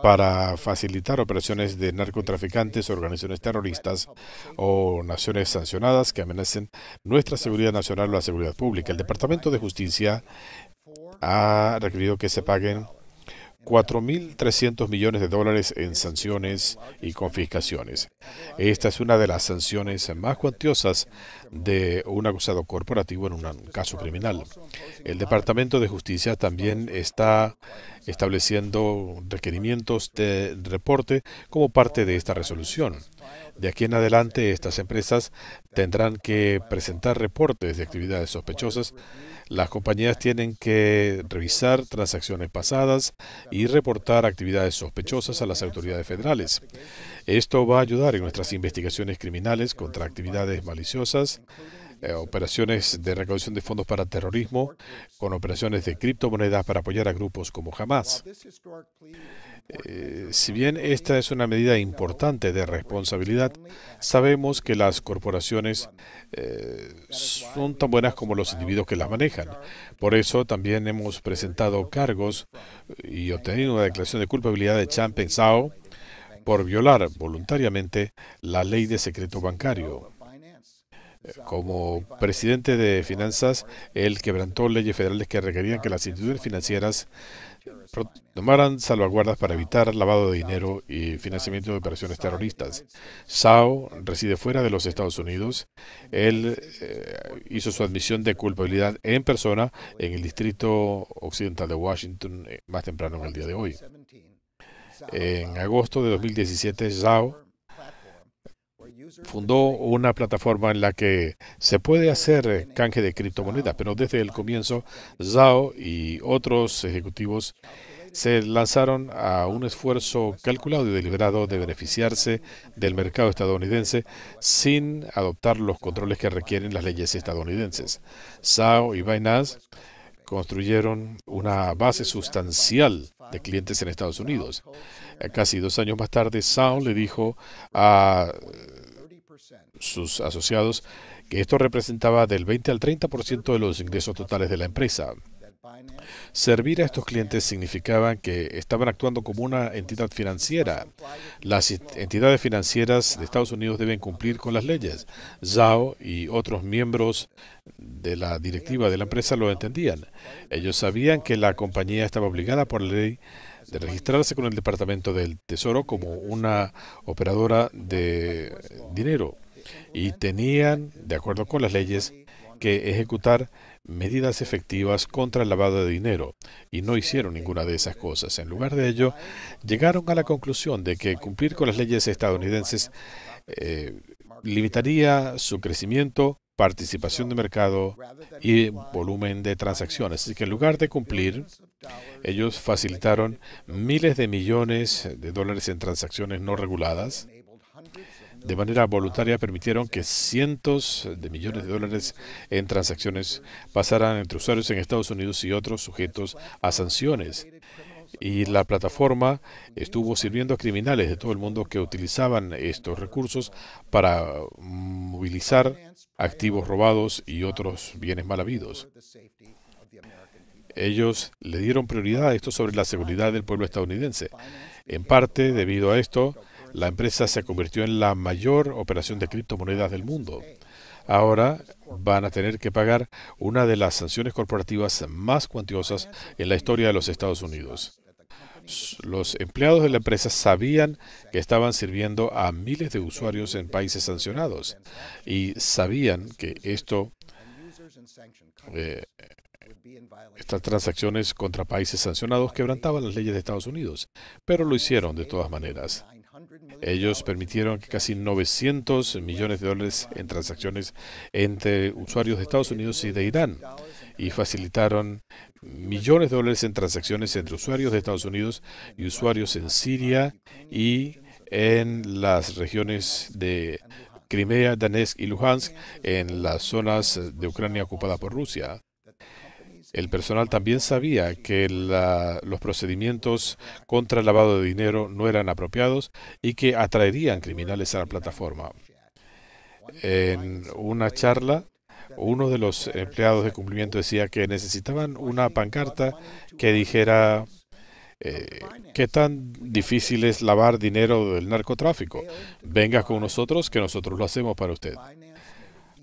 para facilitar operaciones de narcotraficantes, organizaciones terroristas o naciones sancionadas que amenacen nuestra seguridad nacional o la seguridad pública. El Departamento de Justicia ha requerido que se paguen 4.300 millones de dólares en sanciones y confiscaciones. Esta es una de las sanciones más cuantiosas de un acusado corporativo en un caso criminal. El Departamento de Justicia también está estableciendo requerimientos de reporte como parte de esta resolución. De aquí en adelante, estas empresas tendrán que presentar reportes de actividades sospechosas las compañías tienen que revisar transacciones pasadas y reportar actividades sospechosas a las autoridades federales. Esto va a ayudar en nuestras investigaciones criminales contra actividades maliciosas eh, operaciones de recaudación de fondos para terrorismo, con operaciones de criptomonedas para apoyar a grupos como Hamas. Eh, si bien esta es una medida importante de responsabilidad, sabemos que las corporaciones eh, son tan buenas como los individuos que las manejan. Por eso también hemos presentado cargos y obtenido una declaración de culpabilidad de Chan Pensao por violar voluntariamente la ley de secreto bancario. Como presidente de finanzas, él quebrantó leyes federales que requerían que las instituciones financieras tomaran salvaguardas para evitar lavado de dinero y financiamiento de operaciones terroristas. Zhao reside fuera de los Estados Unidos. Él eh, hizo su admisión de culpabilidad en persona en el Distrito Occidental de Washington eh, más temprano en el día de hoy. En agosto de 2017, Zhao fundó una plataforma en la que se puede hacer eh, canje de criptomonedas, pero desde el comienzo Zhao y otros ejecutivos se lanzaron a un esfuerzo calculado y deliberado de beneficiarse del mercado estadounidense sin adoptar los controles que requieren las leyes estadounidenses. Zhao y Binance construyeron una base sustancial de clientes en Estados Unidos. Casi dos años más tarde, Zhao le dijo a sus asociados que esto representaba del 20 al 30% de los ingresos totales de la empresa. Servir a estos clientes significaba que estaban actuando como una entidad financiera. Las entidades financieras de Estados Unidos deben cumplir con las leyes. Zhao y otros miembros de la directiva de la empresa lo entendían. Ellos sabían que la compañía estaba obligada por ley de registrarse con el Departamento del Tesoro como una operadora de dinero y tenían, de acuerdo con las leyes, que ejecutar medidas efectivas contra el lavado de dinero y no hicieron ninguna de esas cosas. En lugar de ello, llegaron a la conclusión de que cumplir con las leyes estadounidenses eh, limitaría su crecimiento, participación de mercado y volumen de transacciones. Así que en lugar de cumplir, ellos facilitaron miles de millones de dólares en transacciones no reguladas de manera voluntaria permitieron que cientos de millones de dólares en transacciones pasaran entre usuarios en Estados Unidos y otros sujetos a sanciones. Y la plataforma estuvo sirviendo a criminales de todo el mundo que utilizaban estos recursos para movilizar activos robados y otros bienes mal habidos. Ellos le dieron prioridad a esto sobre la seguridad del pueblo estadounidense. En parte, debido a esto, la empresa se convirtió en la mayor operación de criptomonedas del mundo. Ahora van a tener que pagar una de las sanciones corporativas más cuantiosas en la historia de los Estados Unidos. Los empleados de la empresa sabían que estaban sirviendo a miles de usuarios en países sancionados y sabían que esto eh, estas transacciones contra países sancionados quebrantaban las leyes de Estados Unidos, pero lo hicieron de todas maneras. Ellos permitieron que casi 900 millones de dólares en transacciones entre usuarios de Estados Unidos y de Irán y facilitaron millones de dólares en transacciones entre usuarios de Estados Unidos y usuarios en Siria y en las regiones de Crimea, Donetsk y Luhansk, en las zonas de Ucrania ocupada por Rusia. El personal también sabía que los procedimientos contra el lavado de dinero no eran apropiados y que atraerían criminales a la plataforma. En una charla, uno de los empleados de cumplimiento decía que necesitaban una pancarta que dijera eh, qué tan difícil es lavar dinero del narcotráfico. Venga con nosotros, que nosotros lo hacemos para usted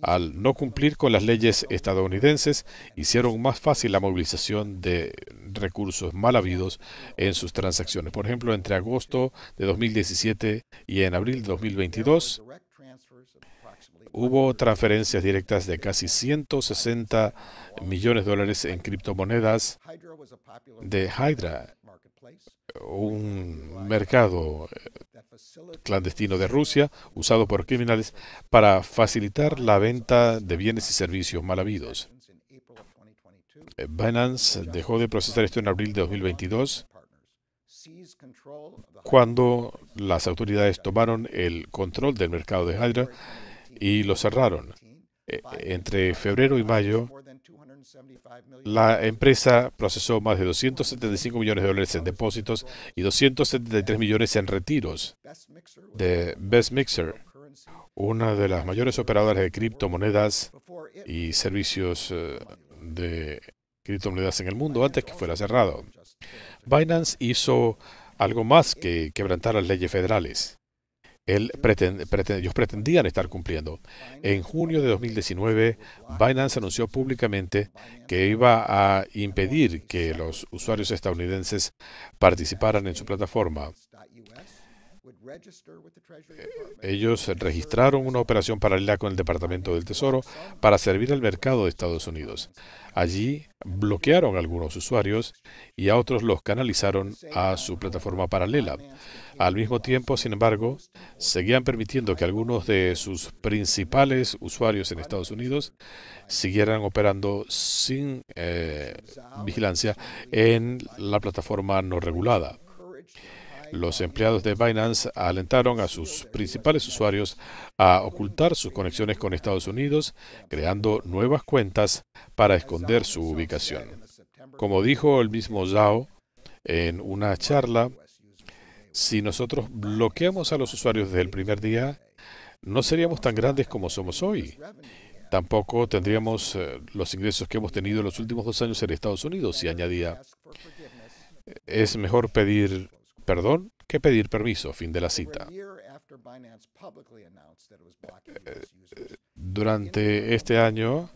al no cumplir con las leyes estadounidenses, hicieron más fácil la movilización de recursos mal habidos en sus transacciones. Por ejemplo, entre agosto de 2017 y en abril de 2022, hubo transferencias directas de casi 160 millones de dólares en criptomonedas de Hydra, un mercado clandestino de Rusia, usado por criminales para facilitar la venta de bienes y servicios mal habidos. Eh, Binance dejó de procesar esto en abril de 2022, cuando las autoridades tomaron el control del mercado de Hydra y lo cerraron. Eh, entre febrero y mayo, la empresa procesó más de 275 millones de dólares en depósitos y 273 millones en retiros de Best Mixer, una de las mayores operadoras de criptomonedas y servicios eh, de criptomonedas en el mundo antes que fuera cerrado. Binance hizo algo más que quebrantar las leyes federales ellos pretendían estar cumpliendo. En junio de 2019, Binance anunció públicamente que iba a impedir que los usuarios estadounidenses participaran en su plataforma. Ellos registraron una operación paralela con el Departamento del Tesoro para servir al mercado de Estados Unidos. Allí bloquearon a algunos usuarios y a otros los canalizaron a su plataforma paralela. Al mismo tiempo, sin embargo, seguían permitiendo que algunos de sus principales usuarios en Estados Unidos siguieran operando sin eh, vigilancia en la plataforma no regulada. Los empleados de Binance alentaron a sus principales usuarios a ocultar sus conexiones con Estados Unidos, creando nuevas cuentas para esconder su ubicación. Como dijo el mismo Zhao en una charla si nosotros bloqueamos a los usuarios desde el primer día, no seríamos tan grandes como somos hoy. Tampoco tendríamos eh, los ingresos que hemos tenido en los últimos dos años en Estados Unidos, y añadía, es mejor pedir perdón que pedir permiso. Fin de la cita. Durante este año,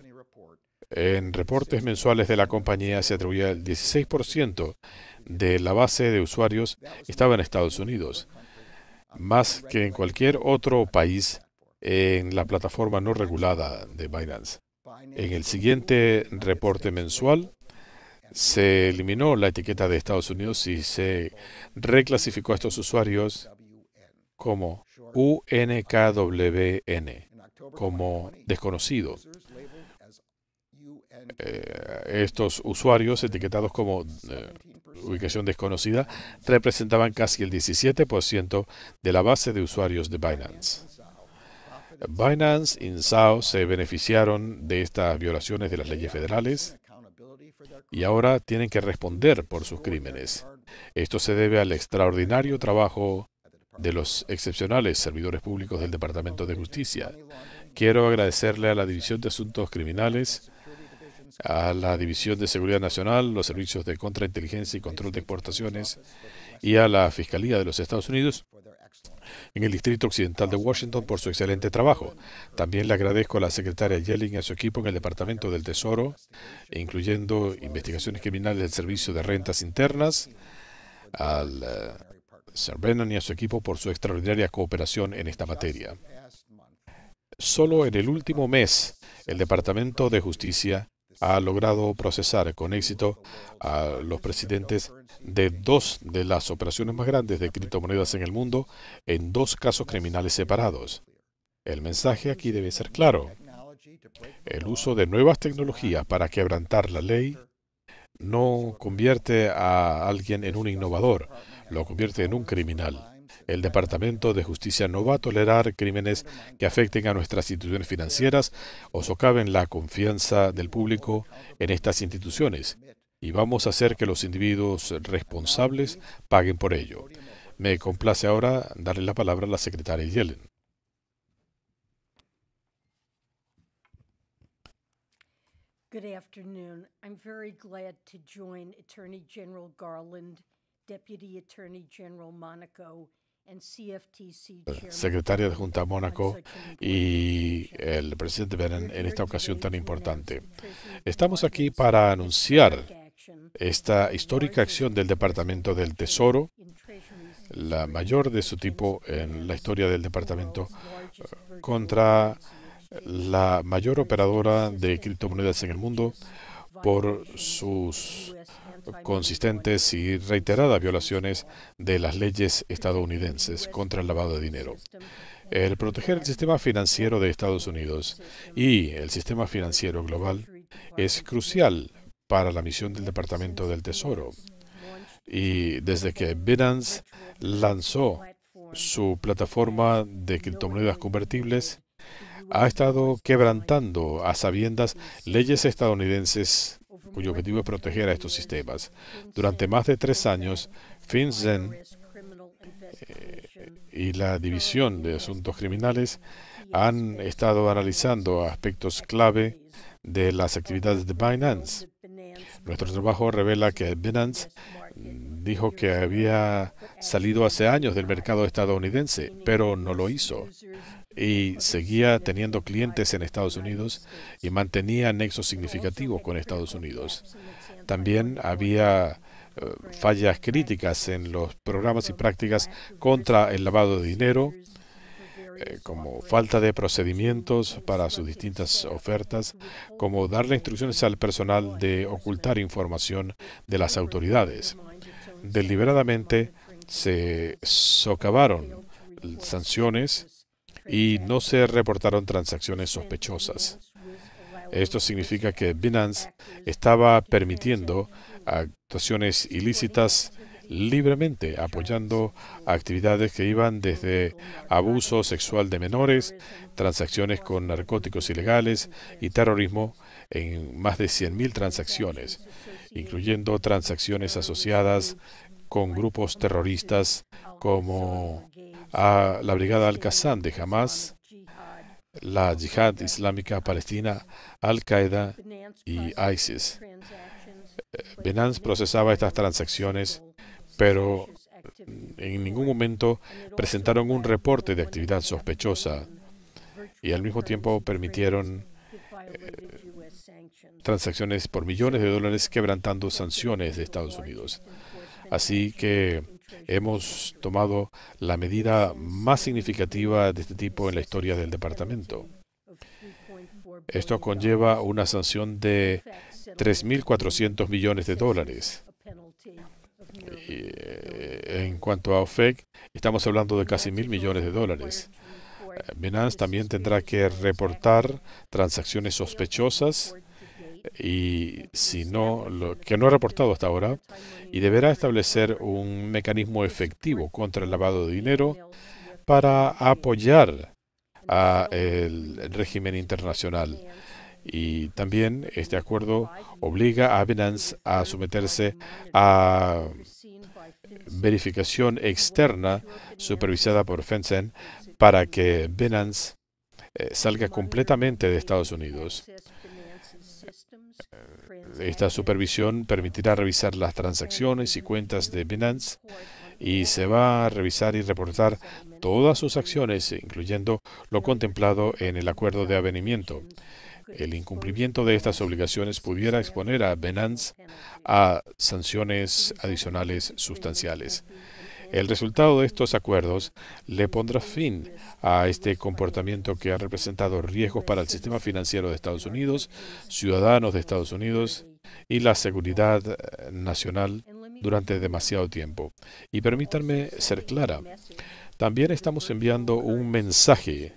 en reportes mensuales de la compañía se atribuía el 16% de la base de usuarios estaba en Estados Unidos, más que en cualquier otro país en la plataforma no regulada de Binance. En el siguiente reporte mensual, se eliminó la etiqueta de Estados Unidos y se reclasificó a estos usuarios como UNKWN, como desconocido. Eh, estos usuarios etiquetados como eh, ubicación desconocida, representaban casi el 17% de la base de usuarios de Binance. Binance y sao se beneficiaron de estas violaciones de las leyes federales y ahora tienen que responder por sus crímenes. Esto se debe al extraordinario trabajo de los excepcionales servidores públicos del Departamento de Justicia. Quiero agradecerle a la División de Asuntos Criminales a la División de Seguridad Nacional, los servicios de contrainteligencia y control de exportaciones y a la Fiscalía de los Estados Unidos en el Distrito Occidental de Washington por su excelente trabajo. También le agradezco a la secretaria Yelling y a su equipo en el Departamento del Tesoro, incluyendo investigaciones criminales del Servicio de Rentas Internas, al eh, Sir Brennan y a su equipo por su extraordinaria cooperación en esta materia. Solo en el último mes, el Departamento de Justicia ha logrado procesar con éxito a los presidentes de dos de las operaciones más grandes de criptomonedas en el mundo en dos casos criminales separados. El mensaje aquí debe ser claro. El uso de nuevas tecnologías para quebrantar la ley no convierte a alguien en un innovador, lo convierte en un criminal. El Departamento de Justicia no va a tolerar crímenes que afecten a nuestras instituciones financieras o socaven la confianza del público en estas instituciones y vamos a hacer que los individuos responsables paguen por ello. Me complace ahora darle la palabra a la secretaria Yellen. Good afternoon. I'm very glad to join Attorney General Garland, Deputy Attorney General Monaco, secretaria de Junta Mónaco y el presidente Beren en esta ocasión tan importante. Estamos aquí para anunciar esta histórica acción del Departamento del Tesoro, la mayor de su tipo en la historia del departamento, eh, contra la mayor operadora de criptomonedas en el mundo por sus consistentes y reiteradas violaciones de las leyes estadounidenses contra el lavado de dinero. El proteger el sistema financiero de Estados Unidos y el sistema financiero global es crucial para la misión del Departamento del Tesoro. Y desde que Binance lanzó su plataforma de criptomonedas convertibles, ha estado quebrantando a sabiendas leyes estadounidenses cuyo objetivo es proteger a estos sistemas. Durante más de tres años, FinCEN eh, y la División de Asuntos Criminales han estado analizando aspectos clave de las actividades de Binance. Nuestro trabajo revela que Binance dijo que había salido hace años del mercado estadounidense, pero no lo hizo y seguía teniendo clientes en Estados Unidos y mantenía nexos significativos con Estados Unidos. También había eh, fallas críticas en los programas y prácticas contra el lavado de dinero, eh, como falta de procedimientos para sus distintas ofertas, como darle instrucciones al personal de ocultar información de las autoridades. Deliberadamente se socavaron sanciones y no se reportaron transacciones sospechosas. Esto significa que Binance estaba permitiendo actuaciones ilícitas libremente, apoyando actividades que iban desde abuso sexual de menores, transacciones con narcóticos ilegales y terrorismo en más de 100.000 transacciones, incluyendo transacciones asociadas con grupos terroristas como a la Brigada Al-Qassam de Hamas, la Yihad Islámica Palestina, Al-Qaeda y ISIS. Eh, Binance procesaba estas transacciones, pero mm, en ningún momento presentaron un reporte de actividad sospechosa y al mismo tiempo permitieron eh, transacciones por millones de dólares quebrantando sanciones de Estados Unidos. Así que hemos tomado la medida más significativa de este tipo en la historia del departamento. Esto conlleva una sanción de 3.400 millones de dólares. Eh, en cuanto a OFEC, estamos hablando de casi mil millones de dólares. Eh, Binance también tendrá que reportar transacciones sospechosas y eh, si no, eh, que no ha reportado hasta ahora, y deberá establecer un mecanismo eh, efectivo contra el lavado de dinero para apoyar al régimen internacional. Y también este acuerdo obliga a Binance a someterse a verificación externa supervisada por FinCEN para que Binance salga completamente de Estados Unidos esta supervisión permitirá revisar las transacciones y cuentas de Binance y se va a revisar y reportar todas sus acciones, incluyendo lo contemplado en el acuerdo de avenimiento. El incumplimiento de estas obligaciones pudiera exponer a Binance a sanciones adicionales sustanciales. El resultado de estos acuerdos le pondrá fin a este comportamiento que ha representado riesgos para el sistema financiero de Estados Unidos, ciudadanos de Estados Unidos y la seguridad eh, nacional durante demasiado tiempo. Y permítanme ser clara, también estamos enviando un mensaje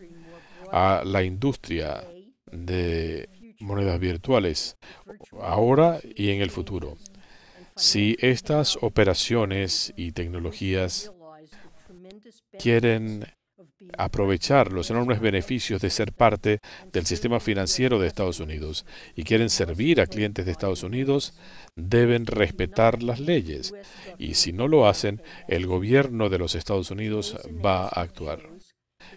a la industria de monedas virtuales ahora y en el futuro. Si estas operaciones y tecnologías quieren aprovechar los enormes beneficios de ser parte del sistema financiero de Estados Unidos y quieren servir a clientes de Estados Unidos, deben respetar las leyes. Y si no lo hacen, el gobierno de los Estados Unidos va a actuar.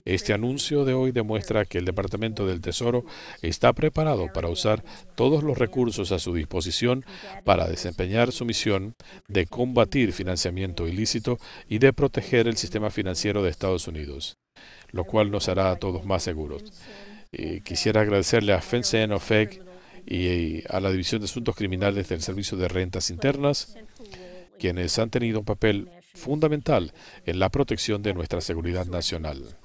Este anuncio de hoy demuestra que el Departamento del Tesoro está preparado para usar todos los recursos a su disposición para desempeñar su misión de combatir financiamiento ilícito y de proteger el sistema financiero de Estados Unidos, lo cual nos hará a todos más seguros. Eh, quisiera agradecerle a FENCEN, OFEC y eh, a la División de Asuntos Criminales del Servicio de Rentas Internas, quienes han tenido un papel fundamental en la protección de nuestra seguridad nacional.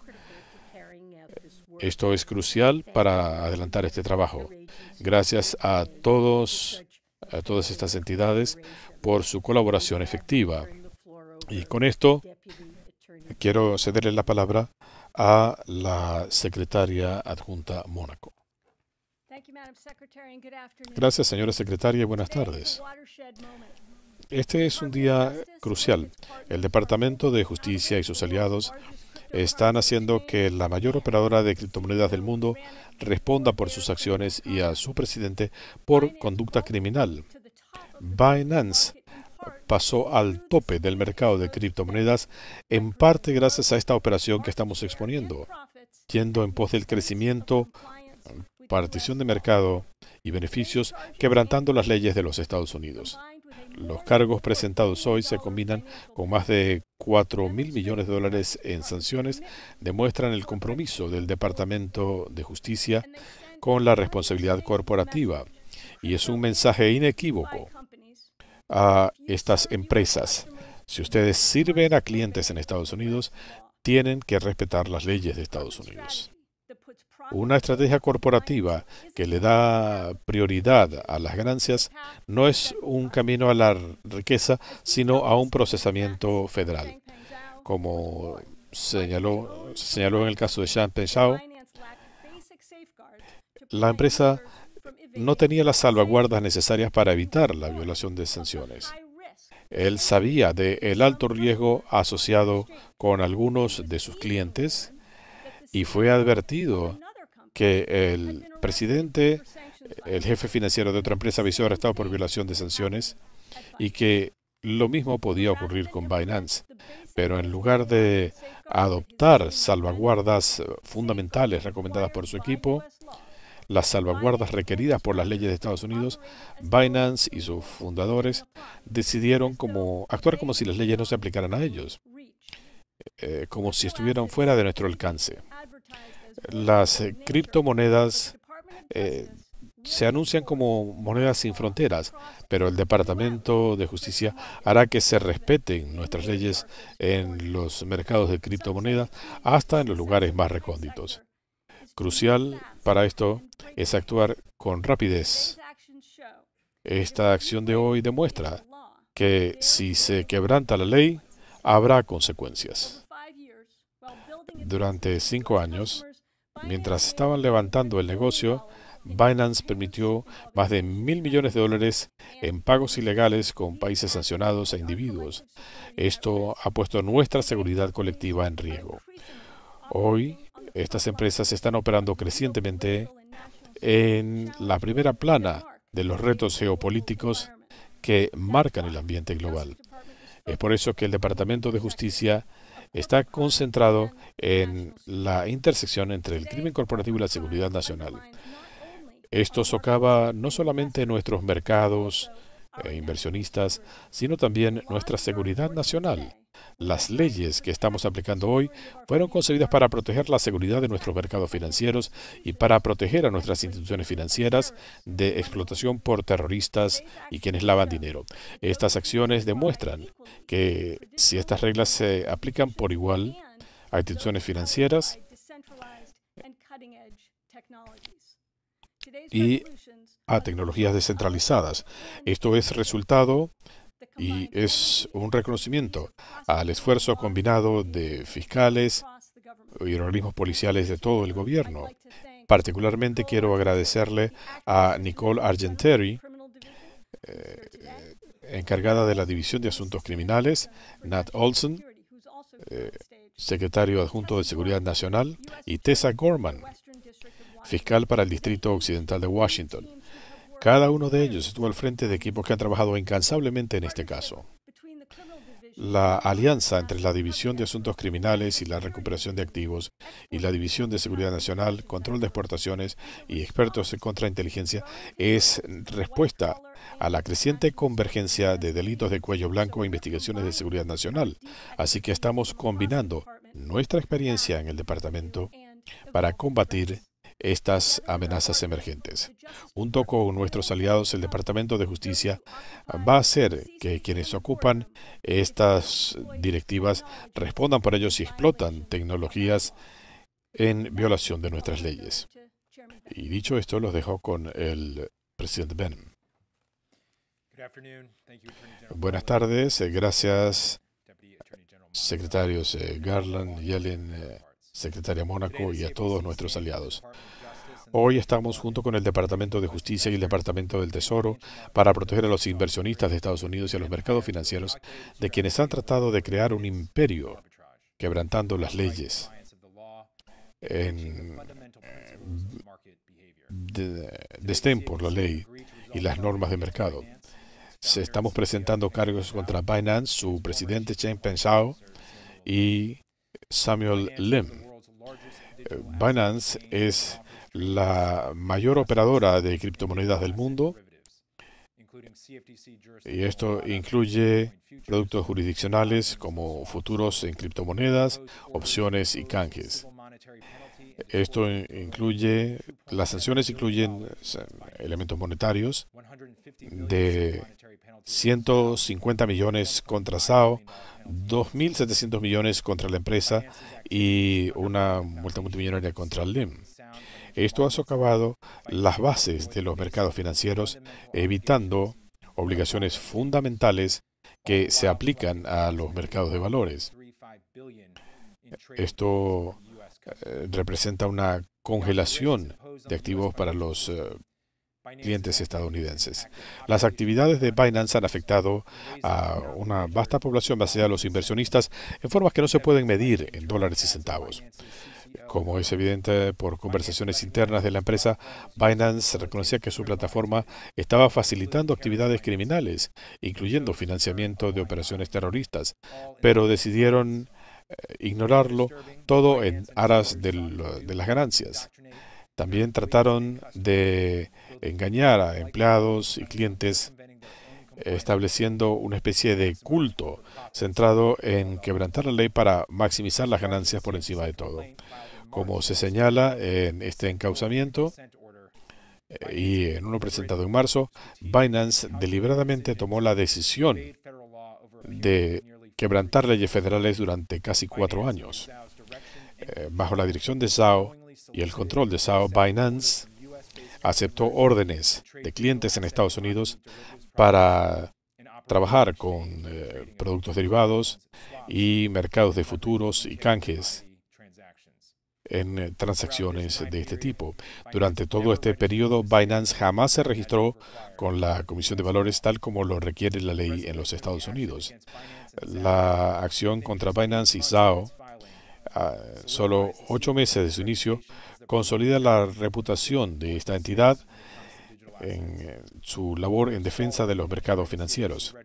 Esto es crucial para adelantar este trabajo. Gracias a todos, a todas estas entidades por su colaboración efectiva. Y con esto quiero cederle la palabra a la secretaria adjunta Mónaco. Gracias, señora secretaria, buenas tardes. Este es un día crucial. El Departamento de Justicia y sus aliados están haciendo que la mayor operadora de criptomonedas del mundo responda por sus acciones y a su presidente por conducta criminal. Binance pasó al tope del mercado de criptomonedas en parte gracias a esta operación que estamos exponiendo, yendo en pos del crecimiento, partición de mercado y beneficios, quebrantando las leyes de los Estados Unidos. Los cargos presentados hoy se combinan con más de 4 mil millones de dólares en sanciones, demuestran el compromiso del Departamento de Justicia con la responsabilidad corporativa y es un mensaje inequívoco a estas empresas. Si ustedes sirven a clientes en Estados Unidos, tienen que respetar las leyes de Estados Unidos. Una estrategia corporativa que le da prioridad a las ganancias no es un camino a la riqueza, sino a un procesamiento federal. Como señaló, señaló en el caso de Shang Penshao, la empresa no tenía las salvaguardas necesarias para evitar la violación de sanciones. Él sabía del alto riesgo asociado con algunos de sus clientes y fue advertido que el presidente, el jefe financiero de otra empresa, había sido arrestado por violación de sanciones y que lo mismo podía ocurrir con Binance. Pero en lugar de adoptar salvaguardas fundamentales recomendadas por su equipo, las salvaguardas requeridas por las leyes de Estados Unidos, Binance y sus fundadores decidieron como, actuar como si las leyes no se aplicaran a ellos, eh, como si estuvieran fuera de nuestro alcance. Las eh, criptomonedas eh, se anuncian como monedas sin fronteras, pero el Departamento de Justicia hará que se respeten nuestras leyes en los mercados de criptomonedas hasta en los lugares más recónditos. Crucial para esto es actuar con rapidez. Esta acción de hoy demuestra que si se quebranta la ley, habrá consecuencias. Durante cinco años, Mientras estaban levantando el negocio, Binance permitió más de mil millones de dólares en pagos ilegales con países sancionados e individuos. Esto ha puesto nuestra seguridad colectiva en riesgo. Hoy, estas empresas están operando crecientemente en la primera plana de los retos geopolíticos que marcan el ambiente global. Es por eso que el Departamento de Justicia está concentrado en la intersección entre el crimen corporativo y la seguridad nacional. Esto socava no solamente nuestros mercados, e inversionistas, sino también nuestra seguridad nacional. Las leyes que estamos aplicando hoy fueron concebidas para proteger la seguridad de nuestros mercados financieros y para proteger a nuestras instituciones financieras de explotación por terroristas y quienes lavan dinero. Estas acciones demuestran que si estas reglas se aplican por igual a instituciones financieras y a tecnologías descentralizadas. Esto es resultado y es un reconocimiento al esfuerzo combinado de fiscales y organismos policiales de todo el gobierno. Particularmente quiero agradecerle a Nicole Argenteri, eh, encargada de la División de Asuntos Criminales, Nat Olson, eh, secretario adjunto de Seguridad Nacional, y Tessa Gorman, fiscal para el Distrito Occidental de Washington. Cada uno de ellos estuvo al frente de equipos que han trabajado incansablemente en este caso. La alianza entre la División de Asuntos Criminales y la Recuperación de Activos y la División de Seguridad Nacional, Control de Exportaciones y expertos en contrainteligencia es respuesta a la creciente convergencia de delitos de cuello blanco e investigaciones de seguridad nacional. Así que estamos combinando nuestra experiencia en el departamento para combatir estas amenazas emergentes. Junto con nuestros aliados, el Departamento de Justicia va a hacer que quienes ocupan estas directivas respondan por ellos si explotan tecnologías en violación de nuestras leyes. Y dicho esto, los dejo con el presidente Ben. Buenas tardes, gracias secretarios eh, Garland, Yellen, eh, secretaria Mónaco y a todos nuestros aliados. Hoy estamos junto con el Departamento de Justicia y el Departamento del Tesoro para proteger a los inversionistas de Estados Unidos y a los mercados financieros de quienes han tratado de crear un imperio quebrantando las leyes en eh, destén por la ley y las normas de mercado. estamos presentando cargos contra Binance, su presidente Chen Shao y Samuel Lim. Eh, Binance es la mayor operadora de criptomonedas del mundo y esto incluye productos jurisdiccionales como futuros en criptomonedas, opciones y canjes. Eh, esto incluye, las sanciones incluyen elementos monetarios de 150 millones contra SAO 2.700 millones contra la empresa y una multa multimillonaria contra el LIM. Esto ha socavado las bases de los mercados financieros, evitando obligaciones fundamentales que se aplican a los mercados de valores. Esto eh, representa una congelación de activos para los eh, clientes estadounidenses. Las actividades de Binance han afectado a una vasta población basada en los inversionistas en formas que no se pueden medir en dólares y centavos. Como es evidente por conversaciones internas de la empresa, Binance reconocía que su plataforma estaba facilitando actividades criminales, incluyendo financiamiento de operaciones terroristas, pero decidieron eh, ignorarlo todo en aras de, las ganancias. También trataron de engañar a empleados y clientes estableciendo una especie de culto centrado en quebrantar la ley para maximizar las ganancias por encima de todo. Como se señala en este encauzamiento eh, y en uno presentado en marzo, Binance deliberadamente tomó la decisión de quebrantar leyes federales durante casi cuatro años. Eh, bajo la dirección de Zhao y el control de Zhao, Binance aceptó órdenes de clientes en Estados Unidos para trabajar con eh, productos derivados y mercados de futuros y canjes en eh, transacciones de este tipo. Durante todo este periodo, Binance jamás se registró con la Comisión de Valores tal como lo requiere la ley en los Estados Unidos. La acción contra Binance y SAO, ah, solo ocho meses de su inicio, consolida la reputación de esta entidad en eh, su labor en defensa de los mercados financieros.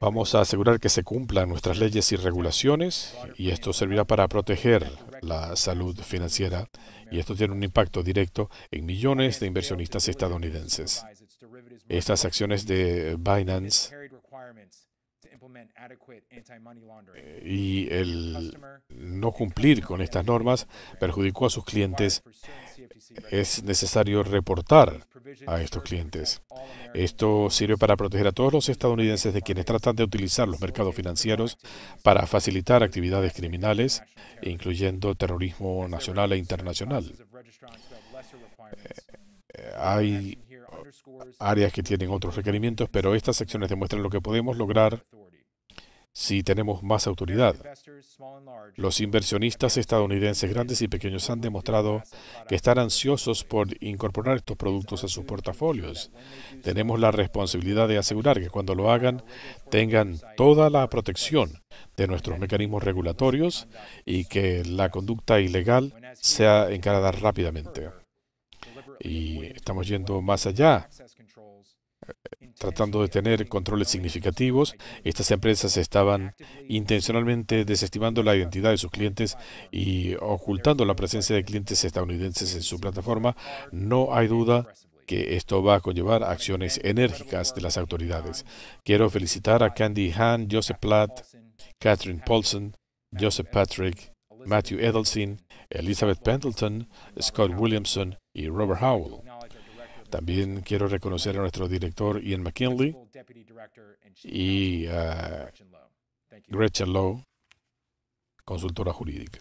Vamos a asegurar que se cumplan nuestras leyes y regulaciones y esto servirá para proteger la salud financiera y esto tiene un impacto directo en millones de inversionistas estadounidenses. Estas acciones de Binance y el no cumplir con estas normas perjudicó a sus clientes. Es necesario reportar a estos clientes. Esto sirve para proteger a todos los estadounidenses de quienes tratan de utilizar los mercados financieros para facilitar actividades criminales, incluyendo terrorismo nacional e internacional. Eh, eh, hay áreas que tienen otros requerimientos, pero estas secciones demuestran lo que podemos lograr si tenemos más autoridad. Los inversionistas estadounidenses grandes y pequeños han demostrado que están ansiosos por incorporar estos productos a sus portafolios. Tenemos la responsabilidad de asegurar que cuando lo hagan tengan toda la protección de nuestros mecanismos regulatorios y que la conducta ilegal sea encarada rápidamente. Y estamos yendo más allá tratando de tener controles significativos. Estas empresas estaban intencionalmente desestimando la identidad de sus clientes y ocultando la presencia de clientes estadounidenses en su plataforma. No hay duda que esto va a conllevar acciones enérgicas de las autoridades. Quiero felicitar a Candy Han, Joseph Platt, Catherine Paulson, Joseph Patrick, Matthew Edelson, Elizabeth Pendleton, Scott Williamson y Robert Howell. También quiero reconocer a nuestro director Ian McKinley y a Gretchen Lowe, consultora jurídica.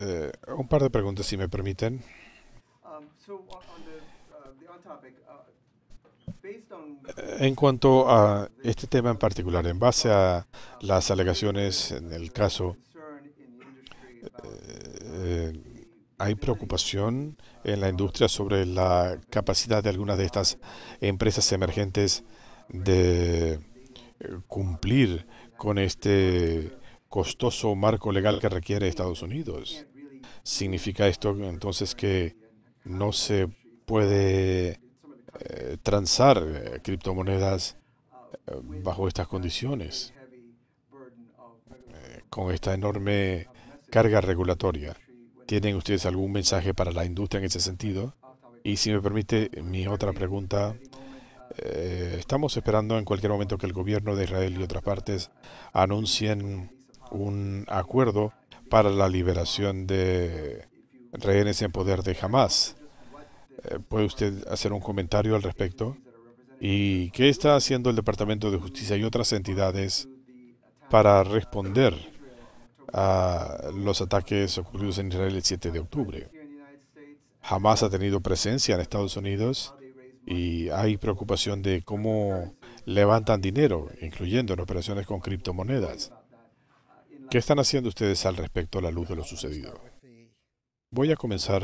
Eh, un par de preguntas, si me permiten. Um, uh, en cuanto a este tema en particular, en base a las alegaciones en el caso, eh, hay preocupación en la industria sobre la capacidad de algunas de estas empresas emergentes de eh, cumplir con este costoso marco legal que requiere Estados Unidos. ¿Significa esto entonces que no se puede eh, transar eh, criptomonedas eh, bajo estas condiciones, con esta enorme carga regulatoria. ¿Tienen ustedes algún mensaje para la industria en ese sentido? Y si me permite, mi otra pregunta. estamos esperando en cualquier momento que el gobierno de Israel y otras partes anuncien un acuerdo para la liberación de rehenes en poder de Hamas. Eh, ¿Puede usted hacer un comentario al respecto? ¿Y qué está haciendo el Departamento de Justicia y otras entidades para responder a los ataques ocurridos en Israel el 7 de octubre? Jamás ha tenido presencia en Estados Unidos y hay preocupación de cómo levantan dinero, incluyendo en operaciones con criptomonedas. ¿Qué están haciendo ustedes al respecto a la luz de lo sucedido? Voy a comenzar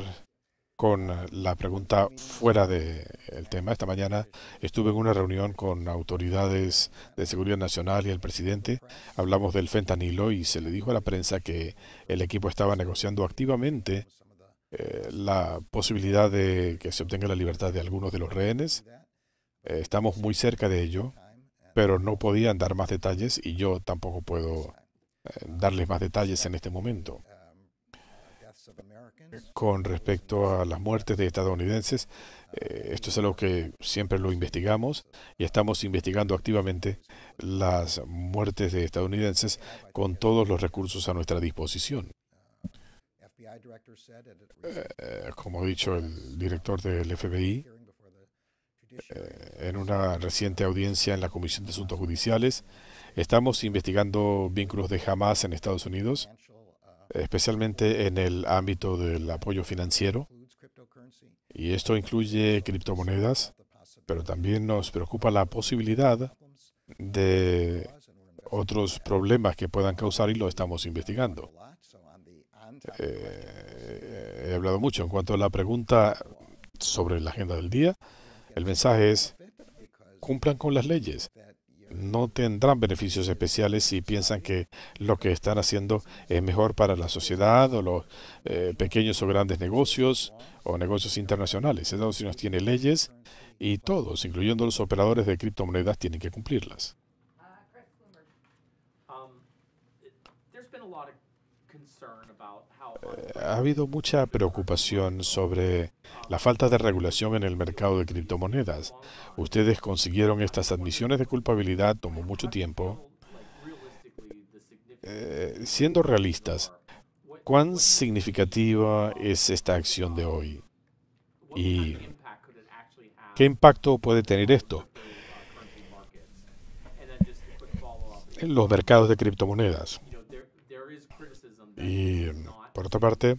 con eh, la pregunta fuera del eh, tema. Esta mañana estuve en una reunión con autoridades de seguridad nacional y el presidente. Hablamos del fentanilo y se le dijo a la prensa que el equipo estaba negociando activamente eh, la posibilidad de que se obtenga la libertad de algunos de los rehenes. estamos muy cerca de ello, pero no podían dar más detalles y yo tampoco puedo darles más detalles en este momento con respecto a las muertes de estadounidenses. Eh, esto es algo que siempre lo investigamos y estamos investigando activamente las muertes de estadounidenses con todos los recursos a nuestra disposición. Eh, como ha dicho el director del FBI, eh, en una reciente audiencia en la Comisión de Asuntos Judiciales, estamos investigando vínculos de Hamas en Estados Unidos especialmente en el ámbito del apoyo financiero. Y esto incluye criptomonedas, pero también nos preocupa la posibilidad de otros problemas que puedan causar y lo estamos investigando. Eh, he hablado mucho en cuanto a la pregunta sobre la agenda del día. El mensaje es, cumplan con las leyes, no tendrán beneficios especiales si piensan que lo que están haciendo es mejor para la sociedad o los eh, pequeños o grandes negocios o negocios internacionales. Estados Unidos tiene leyes y todos, incluyendo los operadores de criptomonedas, tienen que cumplirlas. Eh, ha habido mucha preocupación sobre la falta de regulación en el mercado de criptomonedas. Ustedes consiguieron estas admisiones de culpabilidad, tomó mucho tiempo. Eh, siendo realistas, ¿cuán significativa es esta acción de hoy? ¿Y qué impacto puede tener esto en los mercados de criptomonedas? Y por otra parte,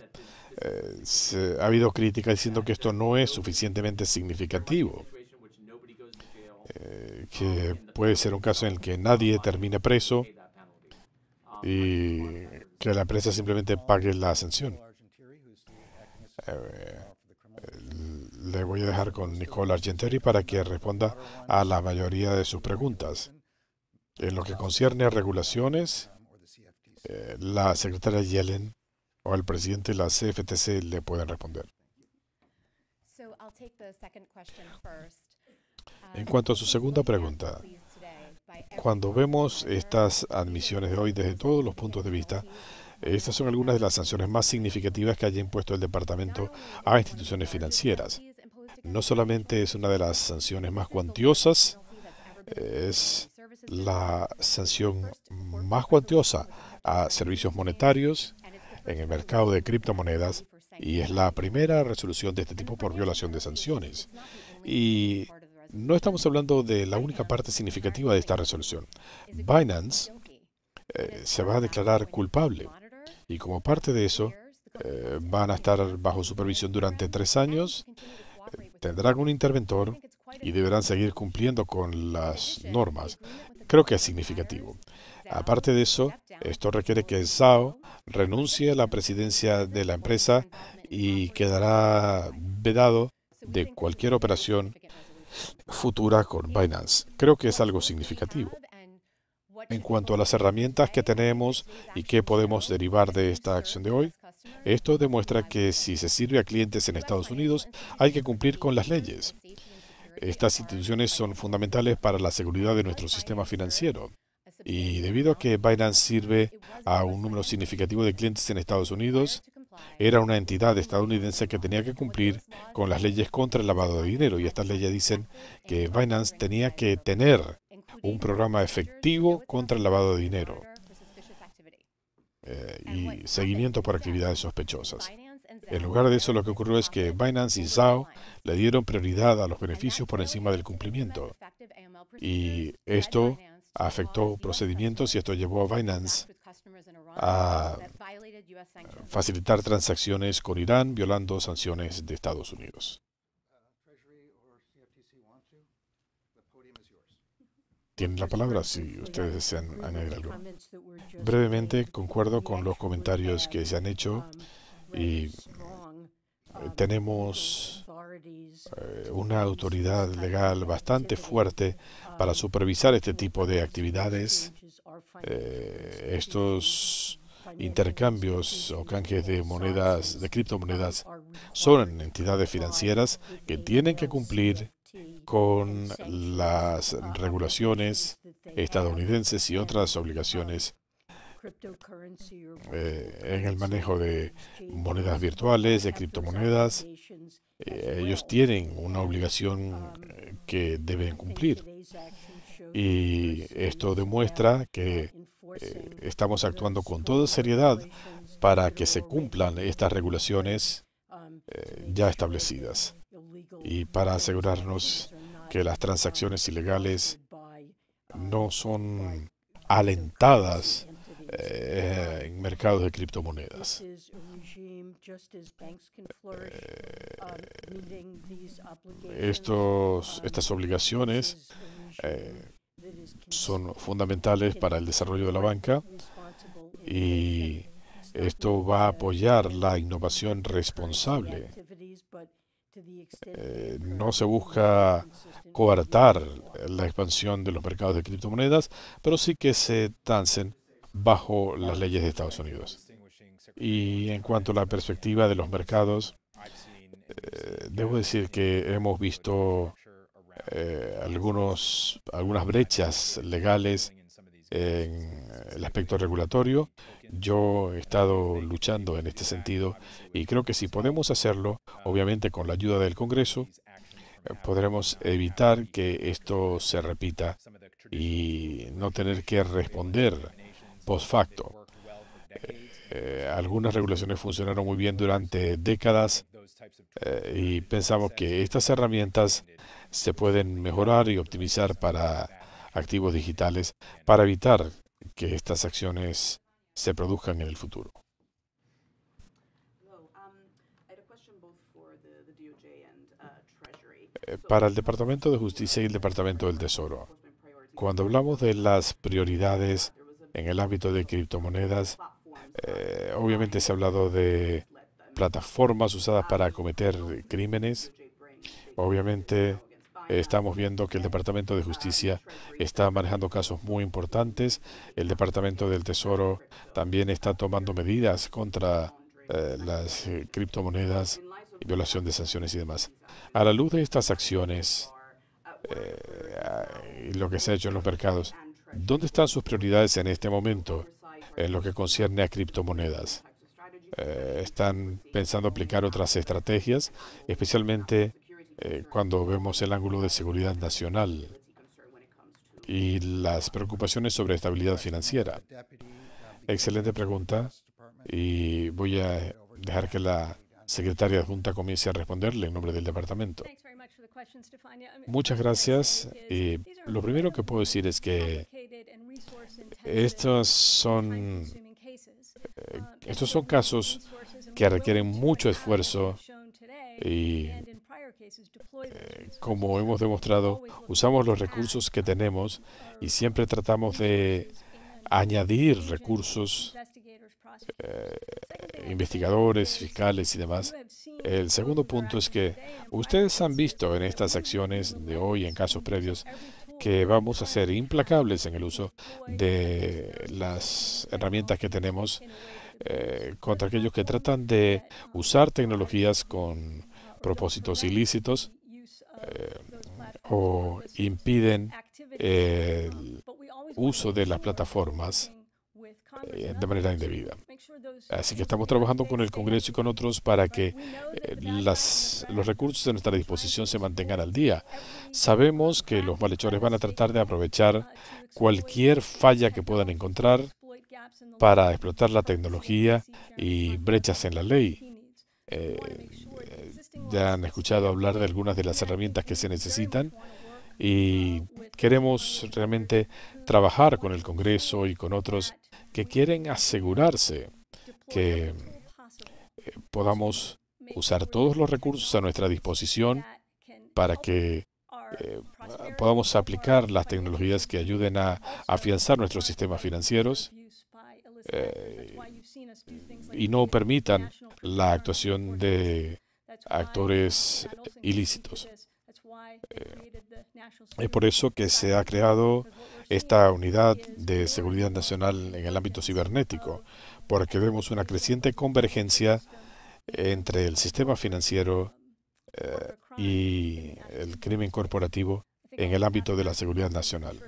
eh, se, ha habido críticas diciendo que esto no es suficientemente significativo, eh, que puede ser un caso en el que nadie termine preso y que la empresa simplemente pague la ascensión. Eh, le voy a dejar con Nicole Argenteri para que responda a la mayoría de sus preguntas. En lo que concierne a regulaciones, eh, la secretaria Yellen o el presidente de la CFTC le pueden responder. En cuanto a su segunda pregunta, cuando vemos estas admisiones de hoy desde todos los puntos de vista, estas son algunas de las sanciones más significativas que haya impuesto el departamento a instituciones financieras. No solamente es una de las sanciones más cuantiosas, es la sanción más cuantiosa a servicios monetarios en el mercado de criptomonedas y es la primera resolución de este tipo por violación de sanciones. Y no estamos hablando de la única parte significativa de esta resolución. Binance eh, se va a declarar culpable y como parte de eso eh, van a estar bajo supervisión durante tres años, eh, tendrán un interventor y deberán seguir cumpliendo con las normas. Creo que es significativo. Aparte de eso, esto requiere que SAO renuncie a la presidencia de la empresa y quedará vedado de cualquier operación futura con Binance. Creo que es algo significativo. En cuanto a las herramientas que tenemos y qué podemos derivar de esta acción de hoy, esto demuestra que si se sirve a clientes en Estados Unidos, hay que cumplir con las leyes. Estas instituciones son fundamentales para la seguridad de nuestro sistema financiero. Y debido a que Binance sirve a un número significativo de clientes en Estados Unidos, era una entidad estadounidense que tenía que cumplir con las leyes contra el lavado de dinero. Y estas leyes dicen que Binance tenía que tener un programa efectivo contra el lavado de dinero eh, y seguimiento por actividades sospechosas. En lugar de eso, lo que ocurrió es que Binance y Zao le dieron prioridad a los beneficios por encima del cumplimiento. Y esto afectó procedimientos y esto llevó a Binance a facilitar transacciones con Irán violando sanciones de Estados Unidos. Tienen la palabra si ustedes desean añadir algo. Brevemente, concuerdo con los comentarios que se han hecho y eh, tenemos eh, una autoridad legal bastante fuerte para supervisar este tipo de actividades, eh, estos intercambios o canjes de monedas, de criptomonedas, son entidades financieras que tienen que cumplir con las regulaciones estadounidenses y otras obligaciones eh, en el manejo de monedas virtuales, de criptomonedas. Eh, ellos tienen una obligación que deben cumplir. Y esto demuestra que eh, estamos actuando con toda seriedad para que se cumplan estas regulaciones eh, ya establecidas y para asegurarnos que las transacciones ilegales no son alentadas eh, en mercados de criptomonedas. estos, estas obligaciones eh, son fundamentales para el desarrollo de la banca y esto va a apoyar la innovación responsable. Eh, no se busca coartar la expansión de los mercados de criptomonedas, pero sí que se tancen bajo las leyes de Estados Unidos. Y en cuanto a la perspectiva de los mercados, eh, debo decir que hemos visto eh, algunos, algunas brechas legales en el aspecto regulatorio. Yo he estado luchando en este sentido y creo que si podemos hacerlo, obviamente con la ayuda del Congreso, podremos evitar que esto se repita y no tener que responder post facto. Eh, eh, algunas regulaciones funcionaron muy bien durante décadas y pensamos que estas herramientas se pueden mejorar y optimizar para activos digitales para evitar que estas acciones se produzcan en el futuro. Eh, para el Departamento de Justicia y el Departamento del Tesoro, cuando hablamos de las prioridades en el ámbito de criptomonedas, eh, obviamente se ha hablado de plataformas usadas para cometer crímenes. Obviamente Estamos viendo que el Departamento de Justicia está manejando casos muy importantes. El Departamento del Tesoro también está tomando medidas contra eh, las eh, criptomonedas y violación de sanciones y demás. A la luz de estas acciones eh, y lo que se ha hecho en los mercados, ¿dónde están sus prioridades en este momento en lo que concierne a criptomonedas? ¿Están pensando aplicar otras estrategias, especialmente eh, cuando vemos el ángulo de seguridad nacional y las preocupaciones sobre estabilidad financiera. Excelente pregunta y voy a dejar que la secretaria de Junta comience a responderle en nombre del departamento. Muchas gracias. lo primero que puedo decir es que estos son, eh, um, estos son casos que requieren mucho esfuerzo y como hemos demostrado, usamos los recursos que tenemos y siempre tratamos de añadir recursos, investigadores, fiscales y demás. El segundo punto es que ustedes han visto en estas acciones de hoy, en casos previos, que vamos a ser implacables en el uso de las herramientas que tenemos contra aquellos que tratan de usar tecnologías con propósitos ilícitos eh, o impiden eh, el uso de las plataformas eh, de manera indebida. Así que estamos trabajando con el Congreso y con otros para que los recursos de nuestra disposición se mantengan al día. Sabemos que los malhechores van a tratar de aprovechar cualquier falla que puedan encontrar para explotar la tecnología y brechas en la ley ya han escuchado hablar de algunas de las herramientas que se necesitan y queremos realmente trabajar con el Congreso y con otros que quieren asegurarse que eh, podamos usar todos los recursos a nuestra disposición para que eh, podamos aplicar las tecnologías que ayuden a afianzar nuestros sistemas financieros eh, y no permitan la actuación de actores ilícitos. Eh, es por eso que se ha creado esta unidad de seguridad nacional en el ámbito cibernético, porque vemos una creciente convergencia entre el sistema financiero eh, y el crimen corporativo en el ámbito de la seguridad nacional.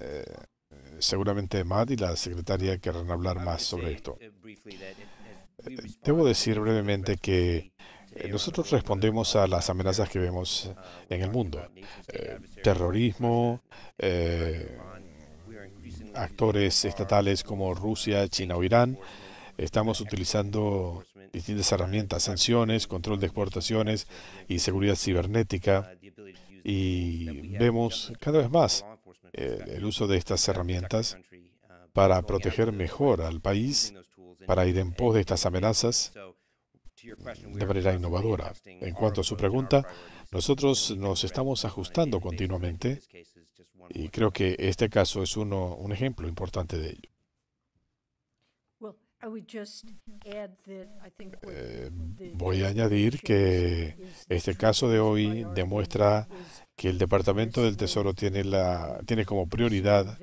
Eh, seguramente Matt y la secretaria querrán hablar más sobre esto debo decir brevemente que eh, nosotros respondemos a las amenazas que vemos en el mundo. Eh, terrorismo, eh, actores estatales como Rusia, China o Irán. Estamos utilizando distintas herramientas, sanciones, control de exportaciones y seguridad cibernética. Y vemos cada vez más el uso de estas herramientas para proteger mejor al país para ir en pos de estas amenazas de manera innovadora. En cuanto a su pregunta, nosotros nos estamos ajustando continuamente y creo que este caso es uno, un ejemplo importante de ello. Eh, voy a añadir que este caso de hoy demuestra que el Departamento del Tesoro tiene, la, tiene como prioridad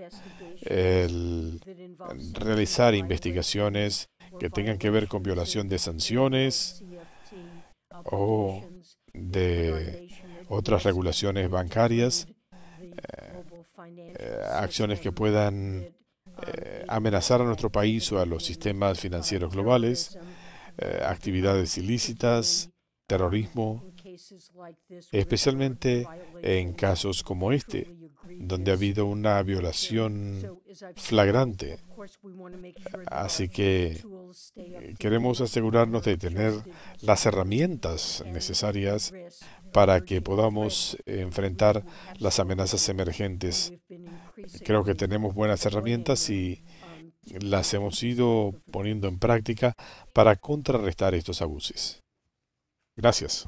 el realizar investigaciones que tengan que ver con violación de sanciones o de otras regulaciones bancarias, eh, eh, acciones que puedan eh, amenazar a nuestro país o a los sistemas financieros globales, actividades ilícitas, terrorismo, especialmente en casos como este, donde ha habido una violación flagrante. Así que queremos asegurarnos de tener las herramientas necesarias para que podamos enfrentar las amenazas emergentes. Creo que tenemos buenas herramientas y um, las hemos ido poniendo en práctica para contrarrestar estos abusos. Gracias.